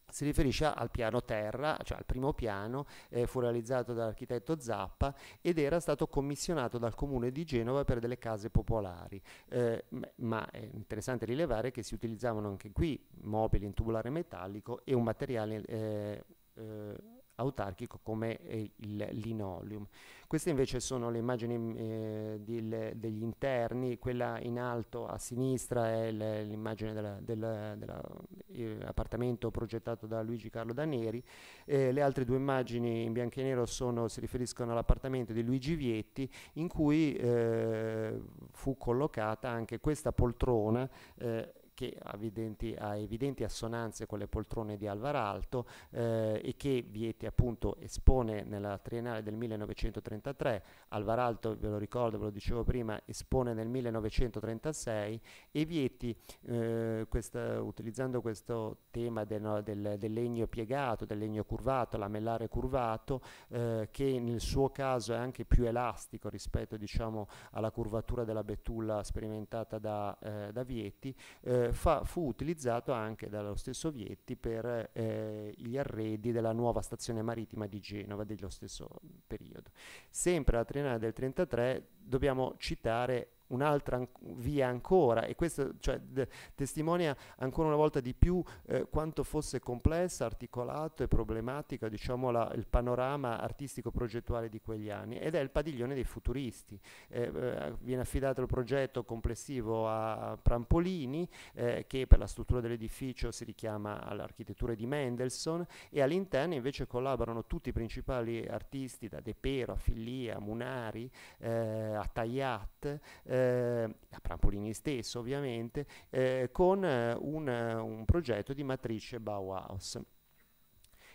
si riferisce al piano terra, cioè al primo piano, eh, fu realizzato dall'architetto Zappa ed era stato commissionato dal comune di Genova per delle case popolari, eh, ma è interessante rilevare che si utilizzavano anche qui mobili in tubolare metallico e un materiale eh, eh autarchico come eh, il linoleum. Queste invece sono le immagini mm, eh, di, le, degli interni, quella in alto a sinistra è l'immagine dell'appartamento eh, progettato da Luigi Carlo Daneri, eh, le altre due immagini in bianco e nero sono, si riferiscono all'appartamento di Luigi Vietti in cui eh, fu collocata anche questa poltrona eh, che ha evidenti, ha evidenti, assonanze con le poltrone di Alvaralto eh, e che Vieti appunto espone nella triennale del 1933, Alvar Alto ve lo ricordo, ve lo dicevo prima, espone nel 1936 e Vietti eh, questa, utilizzando questo tema del, del, del, legno piegato, del legno curvato, lamellare curvato, eh, che nel suo caso è anche più elastico rispetto diciamo, alla curvatura della betulla sperimentata da, eh, da Vietti, eh, eh, fa, fu utilizzato anche dallo stesso Vietti per eh, gli arredi della nuova stazione marittima di Genova dello stesso mm, periodo. Sempre alla triennale del 1933 dobbiamo citare un'altra an- via ancora e questo cioè, de- testimonia ancora una volta di più eh, quanto fosse complessa, articolato e problematico diciamo, la, il panorama artistico progettuale di quegli anni ed è il padiglione dei futuristi. Eh, eh, viene affidato il progetto complessivo a Prampolini eh, che per la struttura dell'edificio si richiama all'architettura di Mendelssohn e all'interno invece collaborano tutti i principali artisti da De Pero a Fillia, eh, a Munari, a Tagliat. Eh, eh, a Prampolini stesso ovviamente, eh, con eh, un, un progetto di matrice Bauhaus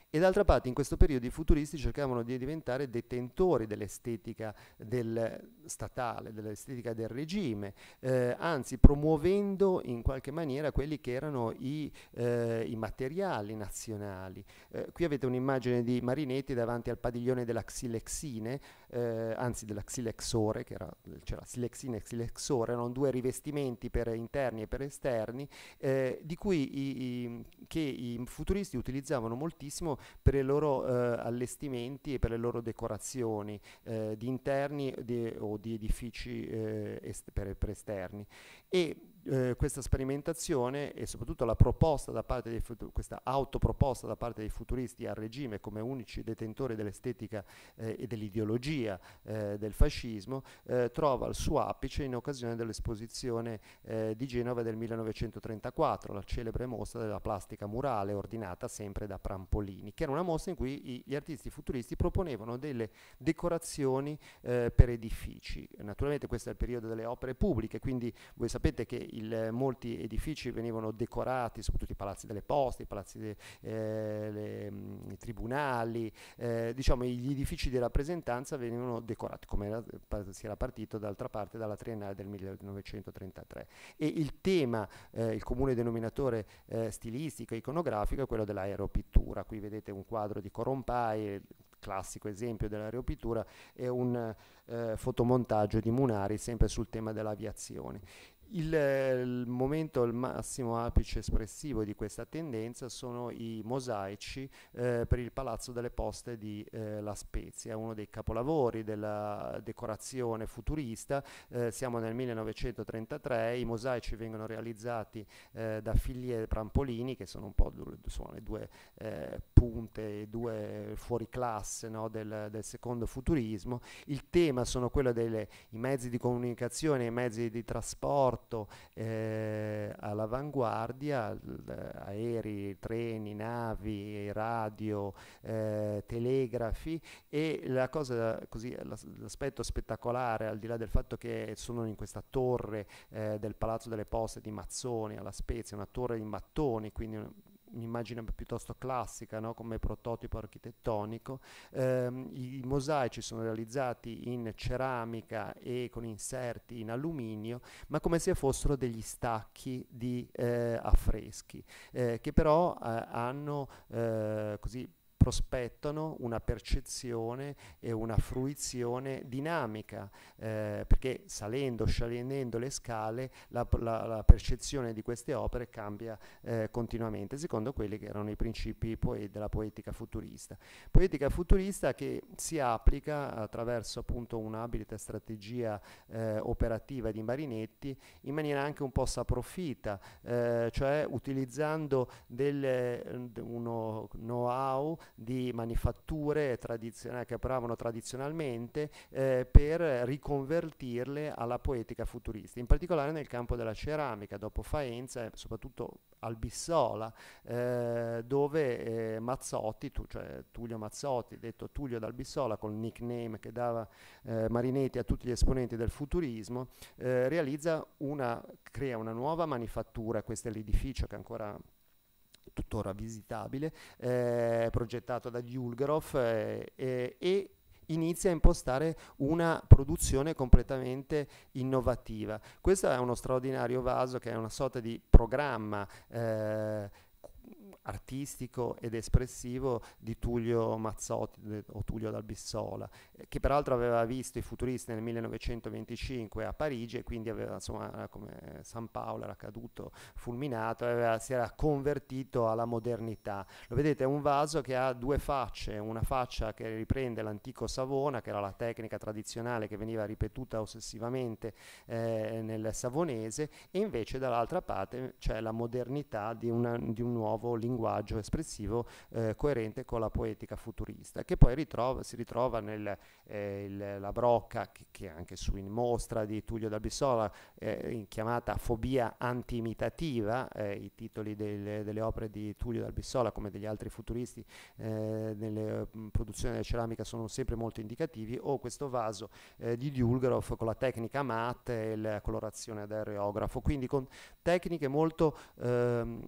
e d'altra parte in questo periodo i futuristi cercavano di diventare detentori dell'estetica del statale, dell'estetica del regime, eh, anzi promuovendo in qualche maniera quelli che erano i, eh, i materiali nazionali. Eh, qui avete un'immagine di Marinetti davanti al padiglione della Xilexine, eh, anzi della xilexore, che era, c'era xilexina e xilexore, erano due rivestimenti per interni e per esterni, eh, di cui i, i, che i futuristi utilizzavano moltissimo per i loro eh, allestimenti e per le loro decorazioni eh, di interni di, o di edifici eh, est, per, per esterni. E eh, questa sperimentazione e soprattutto la proposta da parte dei questa autoproposta da parte dei futuristi al regime come unici detentori dell'estetica eh, e dell'ideologia eh, del fascismo eh, trova il suo apice in occasione dell'esposizione eh, di Genova del 1934, la celebre mostra della plastica murale ordinata sempre da Prampolini, che era una mostra in cui i, gli artisti futuristi proponevano delle decorazioni per edifici. Naturalmente questo è il periodo delle opere pubbliche, quindi voi sapete che il, molti edifici venivano decorati, soprattutto i palazzi delle poste, i palazzi dei eh, mm, tribunali, eh, diciamo gli edifici di rappresentanza venivano decorati, come era, si era partito d'altra parte dalla triennale del 1933. E il tema, eh, il comune denominatore eh, stilistico e iconografico è quello dell'aeropittura. Qui vedete un quadro di Corompai, classico esempio dell'aeropittura, e un eh, fotomontaggio di Munari sempre sul tema dell'aviazione. Il, il, momento, il massimo apice espressivo di questa tendenza sono i mosaici eh, per il Palazzo delle Poste di eh, La Spezia, uno dei capolavori della decorazione futurista. Eh, siamo nel 1933, i mosaici vengono realizzati eh, da Figlie Prampolini, che sono un po' due, sono le due eh, punte, due fuoriclasse no, del, del, secondo futurismo. Il tema sono quello dei mezzi di comunicazione, i mezzi di trasporto, porto eh, all'avanguardia, aerei, treni, navi, radio, eh, telegrafi e la cosa così, l'aspetto spettacolare, al di là del fatto che sono in questa torre eh, del Palazzo delle Poste di Mazzoni alla Spezia, una torre di mattoni, quindi Un, un'immagine piuttosto classica no? come prototipo architettonico. Eh, I mosaici sono realizzati in ceramica e con inserti in alluminio, ma come se fossero degli stacchi di eh, affreschi, eh, che però eh, hanno eh, così prospettano una percezione e una fruizione dinamica, eh, perché salendo, scendendo le scale, la, la, la, percezione di queste opere cambia eh, continuamente, secondo quelli che erano i principi poe della poetica futurista. Poetica futurista che si applica attraverso appunto un'abilita strategia eh, operativa di Marinetti in maniera anche un po' saprofita, eh, cioè utilizzando del, uno know-how di manifatture che operavano tradizionalmente eh, per riconvertirle alla poetica futurista, in particolare nel campo della ceramica, dopo Faenza e soprattutto Albissola, eh, dove eh, Mazzotti, tu, cioè Tullio Mazzotti, detto Tullio d'Albissola, col nickname che dava eh, Marinetti a tutti gli esponenti del futurismo, eh, realizza una, crea una nuova manifattura, questo è l'edificio che ancora tuttora visitabile, eh, progettato da Ulgerov eh, eh, e inizia a impostare una produzione completamente innovativa. Questo è uno straordinario vaso che è una sorta di programma eh, artistico ed espressivo di Tullio Mazzotti o Tullio d'Albissola, eh, che peraltro aveva visto i futuristi nel 1925 a Parigi e quindi aveva, insomma, come San Paolo era caduto fulminato, aveva, si era convertito alla modernità. Lo vedete, è un vaso che ha due facce, una faccia che riprende l'antico Savona, che era la tecnica tradizionale che veniva ripetuta ossessivamente eh, nel savonese, e invece dall'altra parte c'è la modernità di, una, di un nuovo linguaggio linguaggio espressivo eh, coerente con la poetica futurista, che poi ritrova, si ritrova nella eh, brocca che, che, anche su in mostra di Tullio d'Albissola, eh, chiamata Fobia antiimitativa, eh, i titoli del, delle opere di Tullio d'Albissola come degli altri futuristi eh, nelle produzioni della ceramica sono sempre molto indicativi, o questo vaso eh, di Dulgerov con la tecnica matte e la colorazione ad reografo, quindi con tecniche molto ehm,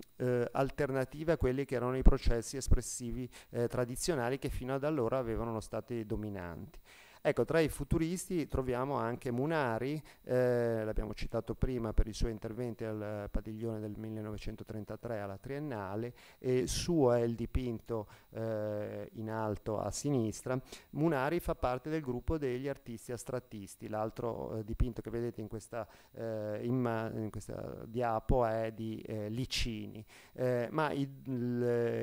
alternative alternative a quelli che erano i processi espressivi eh, tradizionali che fino ad allora avevano stati dominanti. Ecco, tra i futuristi troviamo anche Munari, eh, l'abbiamo citato prima per i suoi interventi al padiglione del 1933 alla Triennale, e suo è il dipinto eh, in alto a sinistra. Munari fa parte del gruppo degli artisti astrattisti, l'altro eh, dipinto che vedete in questa, eh, in questa diapo è di eh, Licini, eh, ma è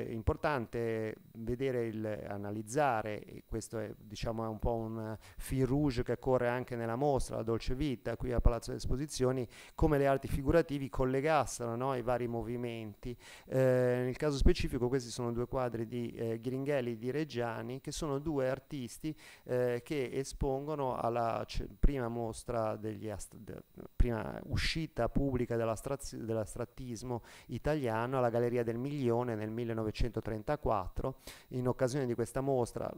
importante vedere, il, analizzare, questo è diciamo è un po' un fil rouge che corre anche nella mostra, la Dolce Vita, qui a Palazzo delle Esposizioni, come le arti figurativi collegassero no, i vari movimenti. Eh, nel caso specifico questi sono due quadri di eh, Ghiringhelli e di Reggiani, che sono due artisti eh, che espongono alla prima mostra, degli de prima uscita pubblica dell'astrattismo italiano alla Galleria del Milione nel 1934. In occasione di questa mostra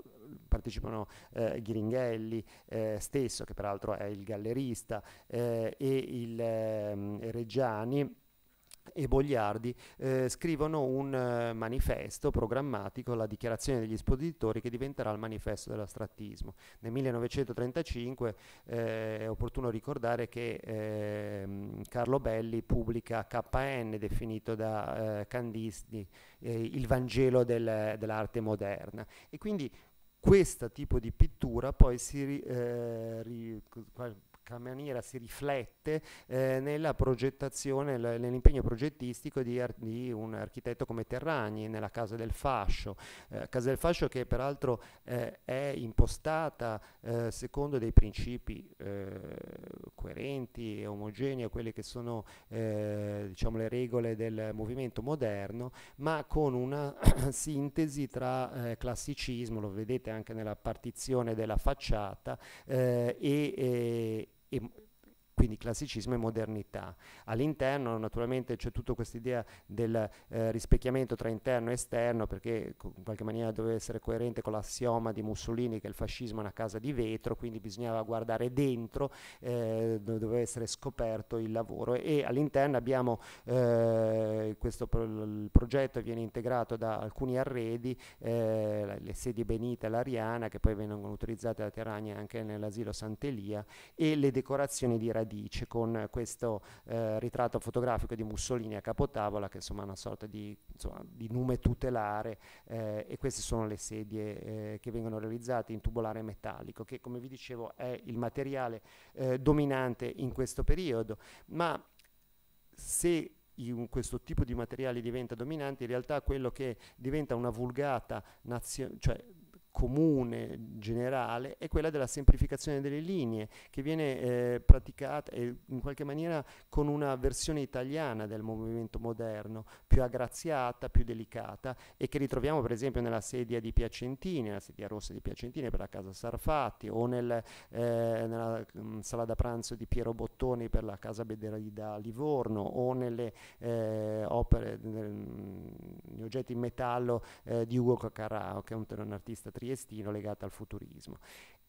partecipano eh, Ghiringhelli, Minghelli eh, stesso, che peraltro è il gallerista, eh, e il eh, Reggiani e Bogliardi eh, scrivono un eh, manifesto programmatico, la dichiarazione degli espositori che diventerà il manifesto dell'astrattismo. Nel 1935 eh, è opportuno ricordare che ehm, Carlo Belli pubblica KN, definito da eh, Candisti, eh, il Vangelo del, dell'arte moderna. E quindi questo tipo di pittura poi si, eh, ri, maniera si riflette eh, nella progettazione, nell'impegno progettistico di, di, un architetto come Terragni nella Casa del Fascio. Eh, Casa del Fascio che peraltro eh, è impostata eh, secondo dei principi eh, coerenti e omogenei a quelle che sono eh, diciamo, le regole del movimento moderno, ma con una sintesi tra classicismo, lo vedete anche nella partizione della facciata, e y quindi classicismo e modernità. All'interno naturalmente c'è tutta questa idea del eh, rispecchiamento tra interno e esterno perché in qualche maniera doveva essere coerente con l'assioma di Mussolini che il fascismo è una casa di vetro, quindi bisognava guardare dentro eh, dove doveva essere scoperto il lavoro e all'interno abbiamo eh, questo pro il progetto viene integrato da alcuni arredi, eh, le sedie Benita e l'Ariana che poi vengono utilizzate da Terragna anche nell'asilo Sant'Elia e le decorazioni di radice radice con questo eh, ritratto fotografico di Mussolini a capotavola che insomma è una sorta di, insomma, di nume tutelare eh, e queste sono le sedie eh, che vengono realizzate in tubolare metallico che come vi dicevo è il materiale eh, dominante in questo periodo ma se questo tipo di materiali diventa dominante, in realtà quello che diventa una vulgata, cioè comune, generale, è quella della semplificazione delle linee, che viene eh, praticata eh, in qualche maniera con una versione italiana del movimento moderno, più aggraziata, più delicata, e che ritroviamo per esempio nella sedia di Piacentini, la sedia rossa di Piacentini per la casa Sarfatti, o nel, eh, nella mh, mm, sala da pranzo di Piero Bottoni per la casa Bederida Livorno, o nelle eh, opere, negli mm, oggetti in metallo eh, di Ugo Caccarao, che è un, un artista triestino Piestino legata al futurismo.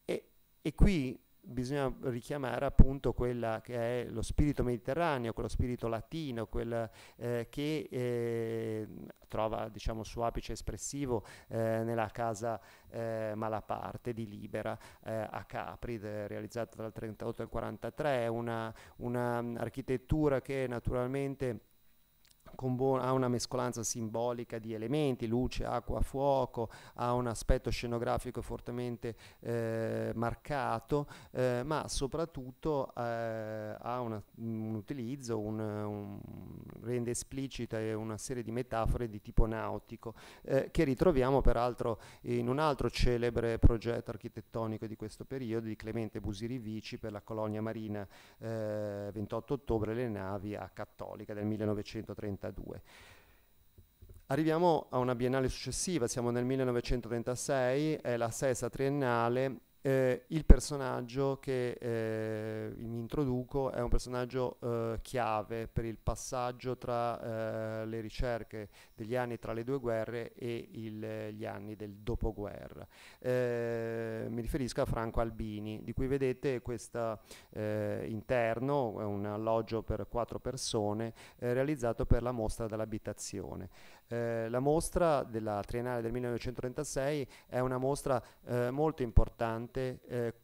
E, e qui bisogna richiamare appunto quella che è lo spirito mediterraneo, quello spirito latino, quel, eh, che eh, trova diciamo suo apice espressivo eh, nella casa eh, Malaparte di Libera eh, a Capri, realizzata dal 38 al 43, una, una architettura che naturalmente Buona, ha una mescolanza simbolica di elementi, luce, acqua, fuoco, ha un aspetto scenografico fortemente eh, marcato, eh, ma soprattutto eh, ha una, un utilizzo, un, un, rende esplicita una serie di metafore di tipo nautico, eh, che ritroviamo peraltro in un altro celebre progetto architettonico di questo periodo di Clemente Busirivici per la colonia marina 28 eh, ottobre le navi a Cattolica del 1930. 1932. Arriviamo a una biennale successiva, siamo nel 1936, è la sesta triennale eh, il personaggio che eh, mi introduco è un personaggio eh, chiave per il passaggio tra eh, le ricerche degli anni tra le due guerre e il, eh, gli anni del dopoguerra. Eh, mi riferisco a Franco Albini, di cui vedete questo interno, un alloggio per quattro persone, realizzato per la mostra dell'abitazione. Eh, la mostra della Triennale del 1936 è una mostra eh, molto importante eh,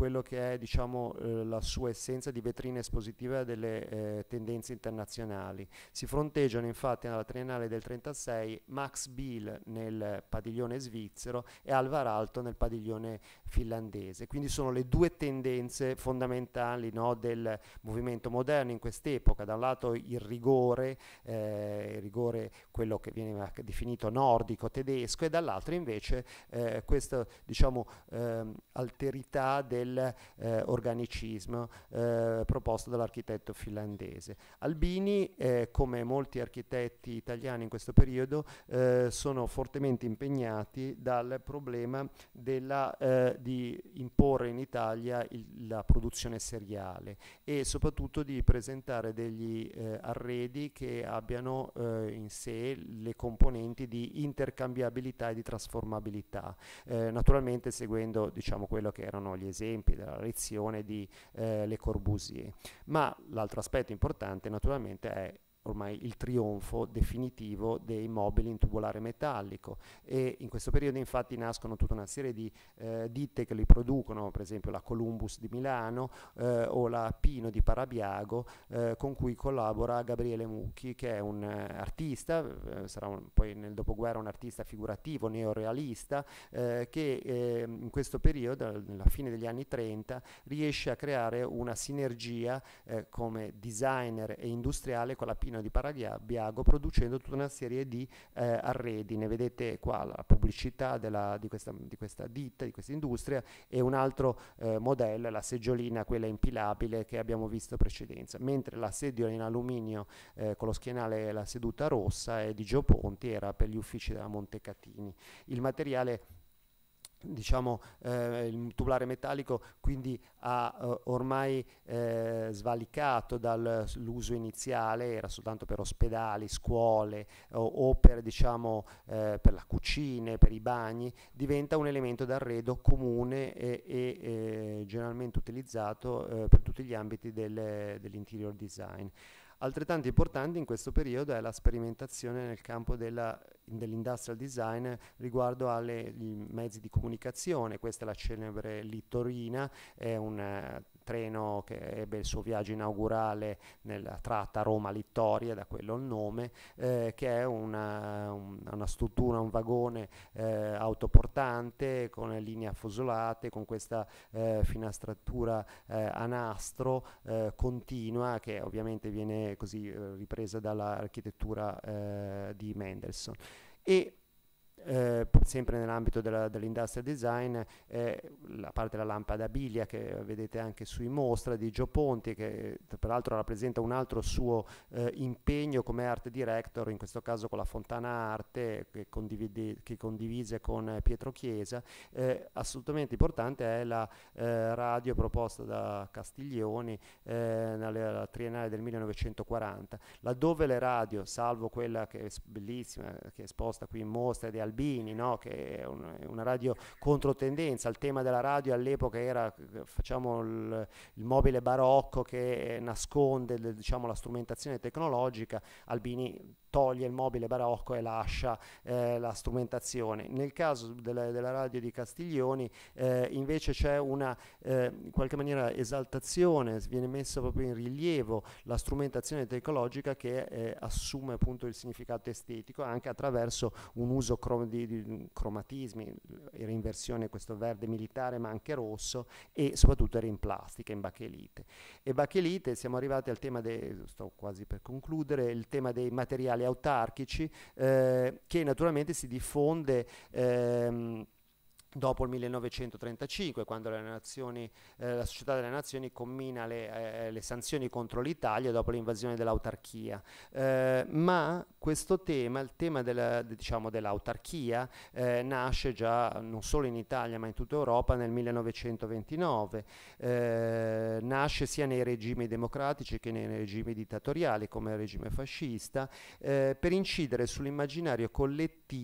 quello che è diciamo, eh, la sua essenza di vetrina espositiva delle eh, tendenze internazionali. Si fronteggiano infatti alla Triennale del 1936 Max Bill nel padiglione svizzero e Alvar Aalto nel padiglione finlandese. Quindi sono le due tendenze fondamentali no, del movimento moderno in quest'epoca. Da un lato il rigore, eh, il rigore quello che viene definito nordico, tedesco, e dall'altro invece eh, questa diciamo, ehm, alterità del dell'organicismo eh, eh, proposto dall'architetto finlandese. Albini, eh, come molti architetti italiani in questo periodo, eh, sono fortemente impegnati dal problema della, di imporre in Italia il, la produzione seriale e soprattutto di presentare degli arredi che abbiano in sé le componenti di intercambiabilità e di trasformabilità, eh, naturalmente seguendo diciamo, quello che erano gli esempi esempi della lezione di eh, Le Corbusier. Ma l'altro aspetto importante naturalmente è ormai il trionfo definitivo dei mobili in tubolare metallico e in questo periodo infatti nascono tutta una serie di eh, ditte che li producono, per esempio la Columbus di Milano eh, o la Pino di Parabiago eh, con cui collabora Gabriele Mucchi che è un eh, artista, eh, sarà un, poi nel dopoguerra un artista figurativo, neorealista eh, che ehm, in questo periodo, alla fine degli anni 30, riesce a creare una sinergia come designer e industriale con la Pino Torino di Parabiago producendo tutta una serie di eh, arredi, ne vedete qua la pubblicità della, di, questa, di, questa, ditta, di questa industria e un altro eh, modello, la seggiolina, quella impilabile che abbiamo visto precedenza, mentre la sedia in alluminio eh, con lo schienale e la seduta rossa è di Ponti, era per gli uffici della Montecatini. Il materiale diciamo eh, il tublare metallico quindi ha eh, ormai eh, svalicato dall'uso iniziale era soltanto per ospedali, scuole o, o per, diciamo, eh, per la cucina, per i bagni diventa un elemento d'arredo comune e, e generalmente utilizzato eh, per tutti gli ambiti del, dell'interior design Altrettanto importante in questo periodo è la sperimentazione nel campo dell'industrial design riguardo ai mezzi di comunicazione. Questa è la celebre Littorina, è un treno che ebbe il suo viaggio inaugurale nella tratta Roma-Littoria, da quello il nome, eh, che è una, una, struttura, un vagone eh, autoportante con linee affusolate, con questa eh, finastratura eh, a nastro eh, continua che ovviamente viene così eh, ripresa dall'architettura di Mendelssohn. E eh, sempre nell'ambito della, dell'industrial design, eh, la parte della lampada bilia che vedete anche sui mostra di Gio Ponti, che eh, peraltro rappresenta un altro suo eh, impegno come art director, in questo caso con la Fontana Arte, che, condivide, che condivise con eh, Pietro Chiesa. Eh, assolutamente importante è la radio proposta da Castiglioni nella triennale del 1940, laddove le radio, salvo quella che è bellissima, che è esposta qui in mostra di Al Albini, no? che è un, una radio controtendenza, il tema della radio all'epoca era facciamo il, il mobile barocco che nasconde diciamo, la strumentazione tecnologica, Albini toglie il mobile barocco e lascia eh, la strumentazione. Nel caso della, della radio di Castiglioni eh, invece c'è una eh, in qualche maniera esaltazione, viene messa proprio in rilievo la strumentazione tecnologica che eh, assume appunto il significato estetico anche attraverso un uso crom- di, di, cromatismi, era eh, in versione questo verde militare ma anche rosso e soprattutto era in plastica, in bachelite. E bachelite siamo arrivati al tema, de- sto quasi per concludere, il tema dei materiali locali, autarchici, eh, che naturalmente si diffonde. Ehm, dopo il 1935, quando nazioni, eh, la Società delle Nazioni commina le, eh, le sanzioni contro l'Italia dopo l'invasione dell'autarchia. Eh, ma questo tema, il tema della, diciamo, dell'autarchia, eh, nasce già non solo in Italia ma in tutta Europa nel 1929. Eh, nasce sia nei regimi democratici che nei regimi dittatoriali, come il regime fascista, eh, per incidere sull'immaginario collettivo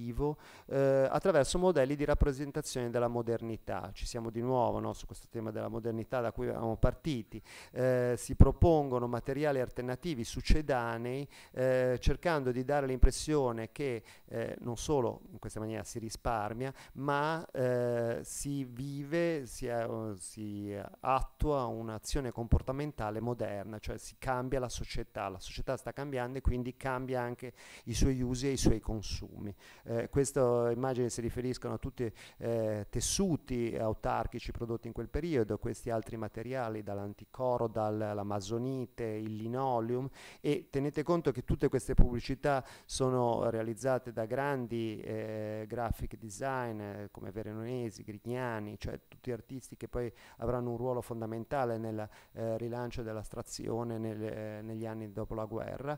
attraverso modelli di rappresentazione questione della modernità, ci siamo di nuovo no, su questo tema della modernità da cui eravamo partiti, eh, si propongono materiali alternativi succedanei eh, cercando di dare l'impressione che eh, non solo in questa maniera si risparmia, ma eh, si vive, si, eh, si attua un'azione comportamentale moderna, cioè si cambia la società, la società sta cambiando e quindi cambia anche i suoi usi e i suoi consumi. Eh, queste immagini si riferiscono a tutti eh, eh, tessuti autarchici prodotti in quel periodo, questi altri materiali dall'anticoro, dall'amazonite, il linoleum e tenete conto che tutte queste pubblicità sono realizzate da grandi eh, graphic design eh, come Veronesi, Grignani, cioè tutti artisti che poi avranno un ruolo fondamentale nel eh, rilancio dell'astrazione nel, eh, negli anni dopo la guerra.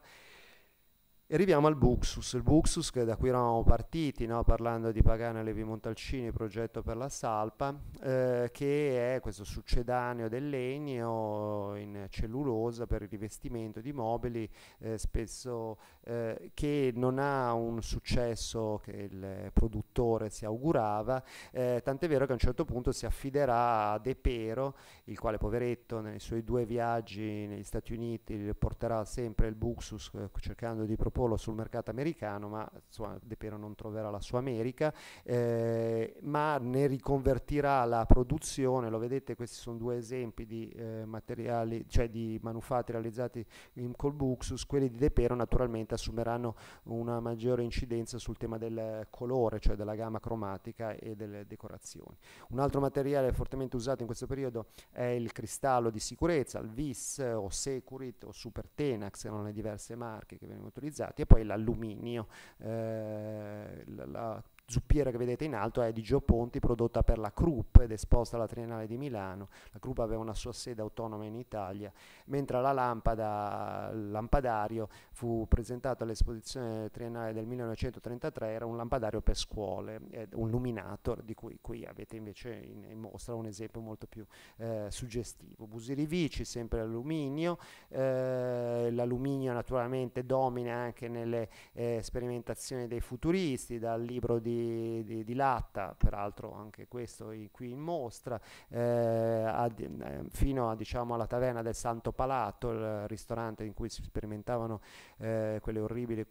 E arriviamo al Buxus, il Buxus che da cui eravamo partiti no? parlando di Pagano e Levi Montalcini, progetto per la Salpa, eh, che è questo succedaneo del legno in cellulosa per il rivestimento di mobili, eh, spesso eh, che non ha un successo che il produttore si augurava, eh, tant'è vero che a un certo punto si affiderà a De Pero, il quale poveretto nei suoi due viaggi negli Stati Uniti porterà sempre il Buxus eh, cercando di proporre monopolo sul mercato americano, ma insomma, De Piro non troverà la sua America, eh, ma ne riconvertirà la produzione, lo vedete questi sono due esempi di eh, materiali, cioè di manufatti realizzati in Colbuxus, quelli di De Pero naturalmente assumeranno una maggiore incidenza sul tema del colore, cioè della gamma cromatica e delle decorazioni. Un altro materiale fortemente usato in questo periodo è il cristallo di sicurezza, il VIS o Securit o Supertenax, erano le diverse marche che venivano utilizzate utilizzati e poi l'alluminio, eh, la, la zuppiera che vedete in alto è di Gio Ponti, prodotta per la Krupp ed esposta alla Triennale di Milano. La Krupp aveva una sua sede autonoma in Italia, mentre la lampada, il lampadario, fu presentato all'esposizione triennale del 1933, era un lampadario per scuole, un luminator, di cui qui avete invece in, in mostra un esempio molto più eh, suggestivo. Busirivici, sempre alluminio, eh, l'alluminio naturalmente domina anche nelle eh, sperimentazioni dei futuristi, dal libro di di, di, latta, peraltro anche questo qui in mostra, eh, a, eh, fino a, diciamo, alla taverna del Santo Palato, il ristorante in cui si sperimentavano eh, quelle orribili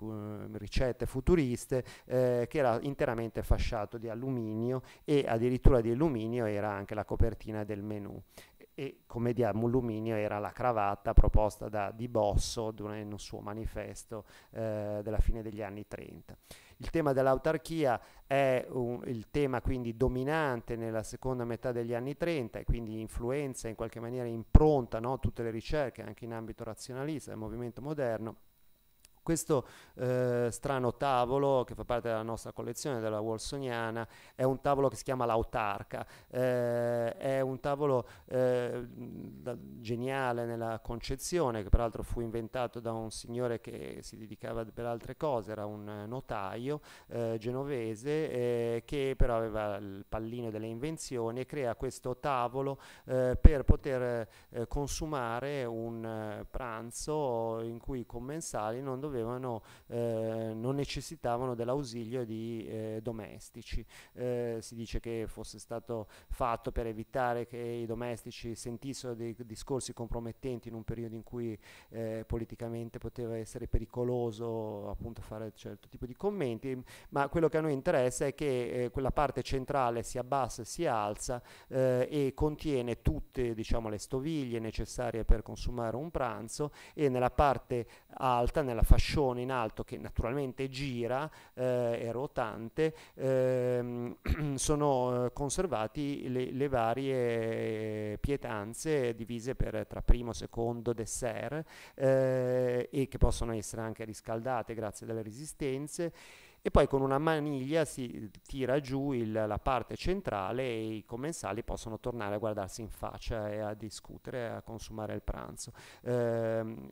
ricette futuriste, eh, che era interamente fasciato di alluminio e addirittura di alluminio era anche la copertina del menù e come Commedia Mulluminio era la cravatta proposta da Di Bosso in un suo manifesto eh, della fine degli anni 30. Il tema dell'autarchia è un, il tema quindi dominante nella seconda metà degli anni 30 e quindi influenza in qualche maniera impronta no, tutte le ricerche anche in ambito razionalista del movimento moderno questo eh, strano tavolo che fa parte della nostra collezione della Walsoniana è un tavolo che si chiama l'autarca, eh, è un tavolo eh, da, geniale nella concezione che peraltro fu inventato da un signore che si dedicava per altre cose, era un eh, notaio eh, genovese eh, che però aveva il pallino delle invenzioni e crea questo tavolo per poter consumare un pranzo in cui i commensali non dovevano avevano, eh, non necessitavano dell'ausilio di eh, domestici. Eh, si dice che fosse stato fatto per evitare che i domestici sentissero dei discorsi compromettenti in un periodo in cui eh, politicamente poteva essere pericoloso appunto fare certo tipo di commenti, ma quello che a noi interessa è che eh, quella parte centrale si abbassa e si alza e contiene tutte diciamo, le stoviglie necessarie per consumare un pranzo e nella parte alta, nella fascia striscione in alto che naturalmente gira, eh, è rotante, ehm, sono eh, conservati le, le, varie pietanze divise per, tra primo, secondo, dessert eh, e che possono essere anche riscaldate grazie alle resistenze e poi con una maniglia si tira giù il, la parte centrale e i commensali possono tornare a guardarsi in faccia e a discutere, a consumare il pranzo. Eh,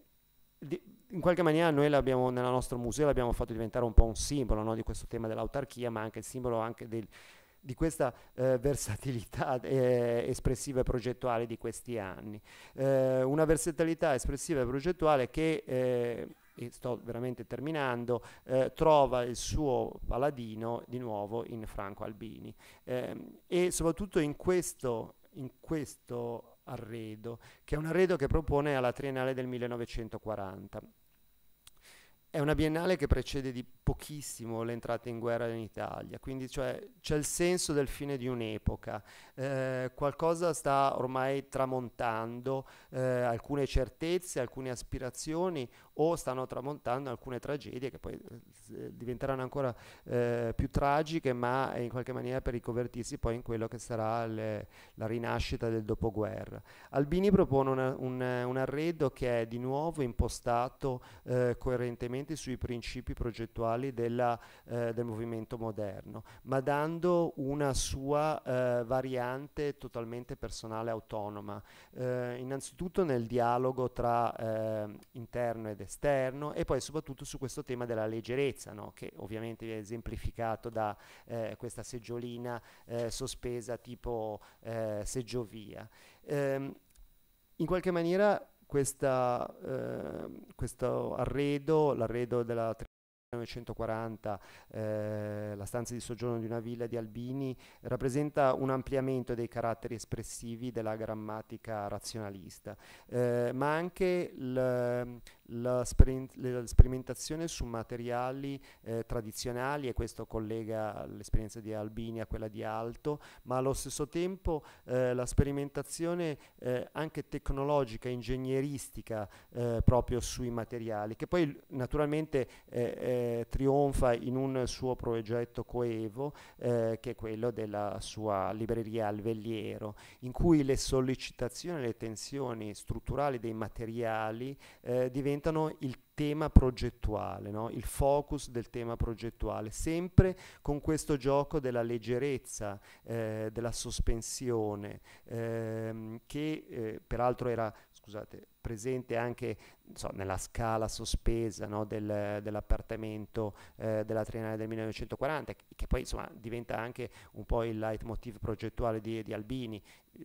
di, in qualche maniera noi l'abbiamo, nel nostro museo l'abbiamo fatto diventare un po' un simbolo no? di questo tema dell'autarchia, ma anche il simbolo anche del, di questa eh, versatilità eh, espressiva e progettuale di questi anni. Eh, una versatilità espressiva e progettuale che eh, e sto veramente terminando, eh, trova il suo paladino di nuovo in Franco Albini eh, e soprattutto in questo, in questo arredo, che è un arredo che propone alla Triennale del 1940. È una biennale che precede di pochissimo l'entrata in guerra in Italia, quindi cioè, c'è il senso del fine di un'epoca, eh, qualcosa sta ormai tramontando, eh, alcune certezze, alcune aspirazioni, o stanno tramontando alcune tragedie che poi eh, eh, diventeranno ancora eh, più tragiche, ma in qualche maniera per ricovertirsi poi in quello che sarà le, la rinascita del dopoguerra. Albini propone una, un, un, arredo che è di nuovo impostato eh, coerentemente sui principi progettuali della, eh, del movimento moderno, ma dando una sua eh, variante totalmente personale autonoma, innanzitutto nel dialogo tra interno ed esterno esterno e poi soprattutto su questo tema della leggerezza, no? che ovviamente viene esemplificato da eh, questa seggiolina eh, sospesa tipo eh, seggiovia. Ehm, in qualche maniera questa, ehm, questo arredo, l'arredo della 1940 eh, la stanza di soggiorno di una villa di Albini rappresenta un ampliamento dei caratteri espressivi della grammatica razionalista, eh, ma anche la, sperimentazione su materiali eh, tradizionali e questo collega l'esperienza di Albini a quella di Alto, ma allo stesso tempo eh, la sperimentazione eh, anche tecnologica, ingegneristica eh, proprio sui materiali, che poi naturalmente eh, eh, trionfa in un suo progetto coevo che è quello della sua libreria Alvegliero, in cui le sollecitazioni, le tensioni strutturali dei materiali diventano diventano il tema progettuale, no? il focus del tema progettuale, sempre con questo gioco della leggerezza, eh, della sospensione, ehm, che eh, peraltro era, scusate, presente anche so, nella scala sospesa no, del, dell'appartamento eh, della Triennale del 1940, che poi insomma, diventa anche un po' il leitmotiv progettuale di, di Albini. Eh,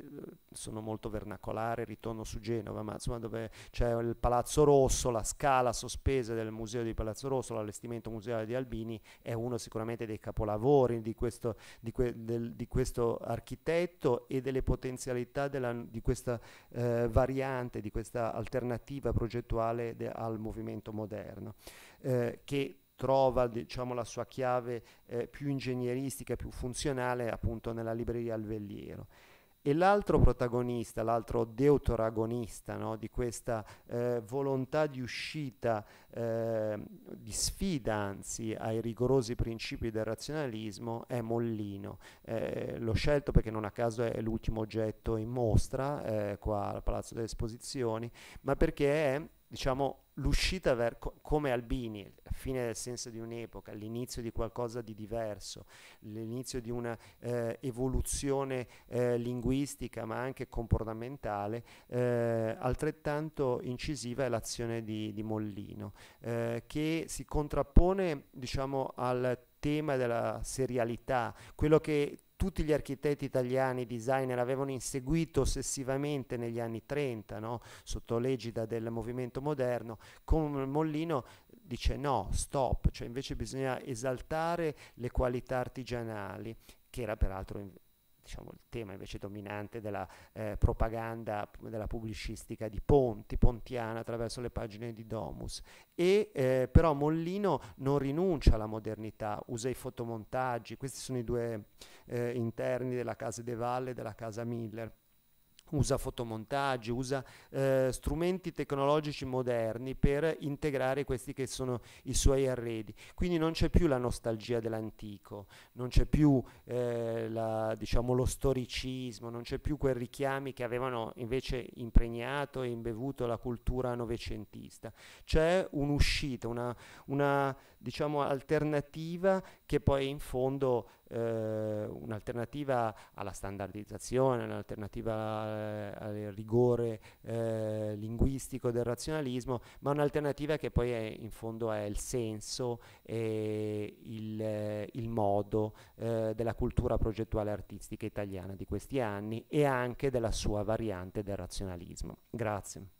sono molto vernacolare, ritorno su Genova, ma insomma dove c'è il Palazzo Rosso, la scala sospesa del Museo di Palazzo Rosso, l'allestimento museale di Albini, è uno sicuramente dei capolavori di questo, di que, del, di questo architetto e delle potenzialità della, di questa eh, variante, di questa alternativa progettuale de- al movimento moderno, eh, che trova diciamo, la sua chiave eh, più ingegneristica, più funzionale appunto nella libreria Alvelliero. E l'altro protagonista, l'altro deutoragonista no, di questa eh, volontà di uscita, eh, di sfida anzi ai rigorosi principi del razionalismo, è Mollino. Eh, l'ho scelto perché non a caso è l'ultimo oggetto in mostra, eh, qua al Palazzo delle Esposizioni, ma perché è, diciamo, l'uscita ver- come Albini, fine del senso di un'epoca, l'inizio di qualcosa di diverso, l'inizio di una eh, evoluzione eh, linguistica ma anche comportamentale, eh, altrettanto incisiva è l'azione di, di Mollino, eh, che si contrappone diciamo, al tema della serialità, quello che tutti gli architetti italiani, designer, avevano inseguito ossessivamente negli anni 30, no? sotto l'egida del movimento moderno, con Mollino dice no, stop, cioè invece bisogna esaltare le qualità artigianali, che era peraltro diciamo, il tema invece dominante della eh, propaganda, della pubblicistica di Ponti, Pontiana attraverso le pagine di Domus. E eh, però Mollino non rinuncia alla modernità, usa i fotomontaggi, questi sono i due eh, interni della casa De Valle e della casa Miller usa fotomontaggi, usa eh, strumenti tecnologici moderni per integrare questi che sono i suoi arredi. Quindi non c'è più la nostalgia dell'antico, non c'è più eh, la, diciamo, lo storicismo, non c'è più quei richiami che avevano invece impregnato e imbevuto la cultura novecentista. C'è un'uscita, una, una diciamo, alternativa che poi in fondo eh, un'alternativa alla standardizzazione, un'alternativa eh, al rigore eh, linguistico del razionalismo, ma un'alternativa che poi è, in fondo è il senso e il, il modo eh, della cultura progettuale artistica italiana di questi anni e anche della sua variante del razionalismo. Grazie.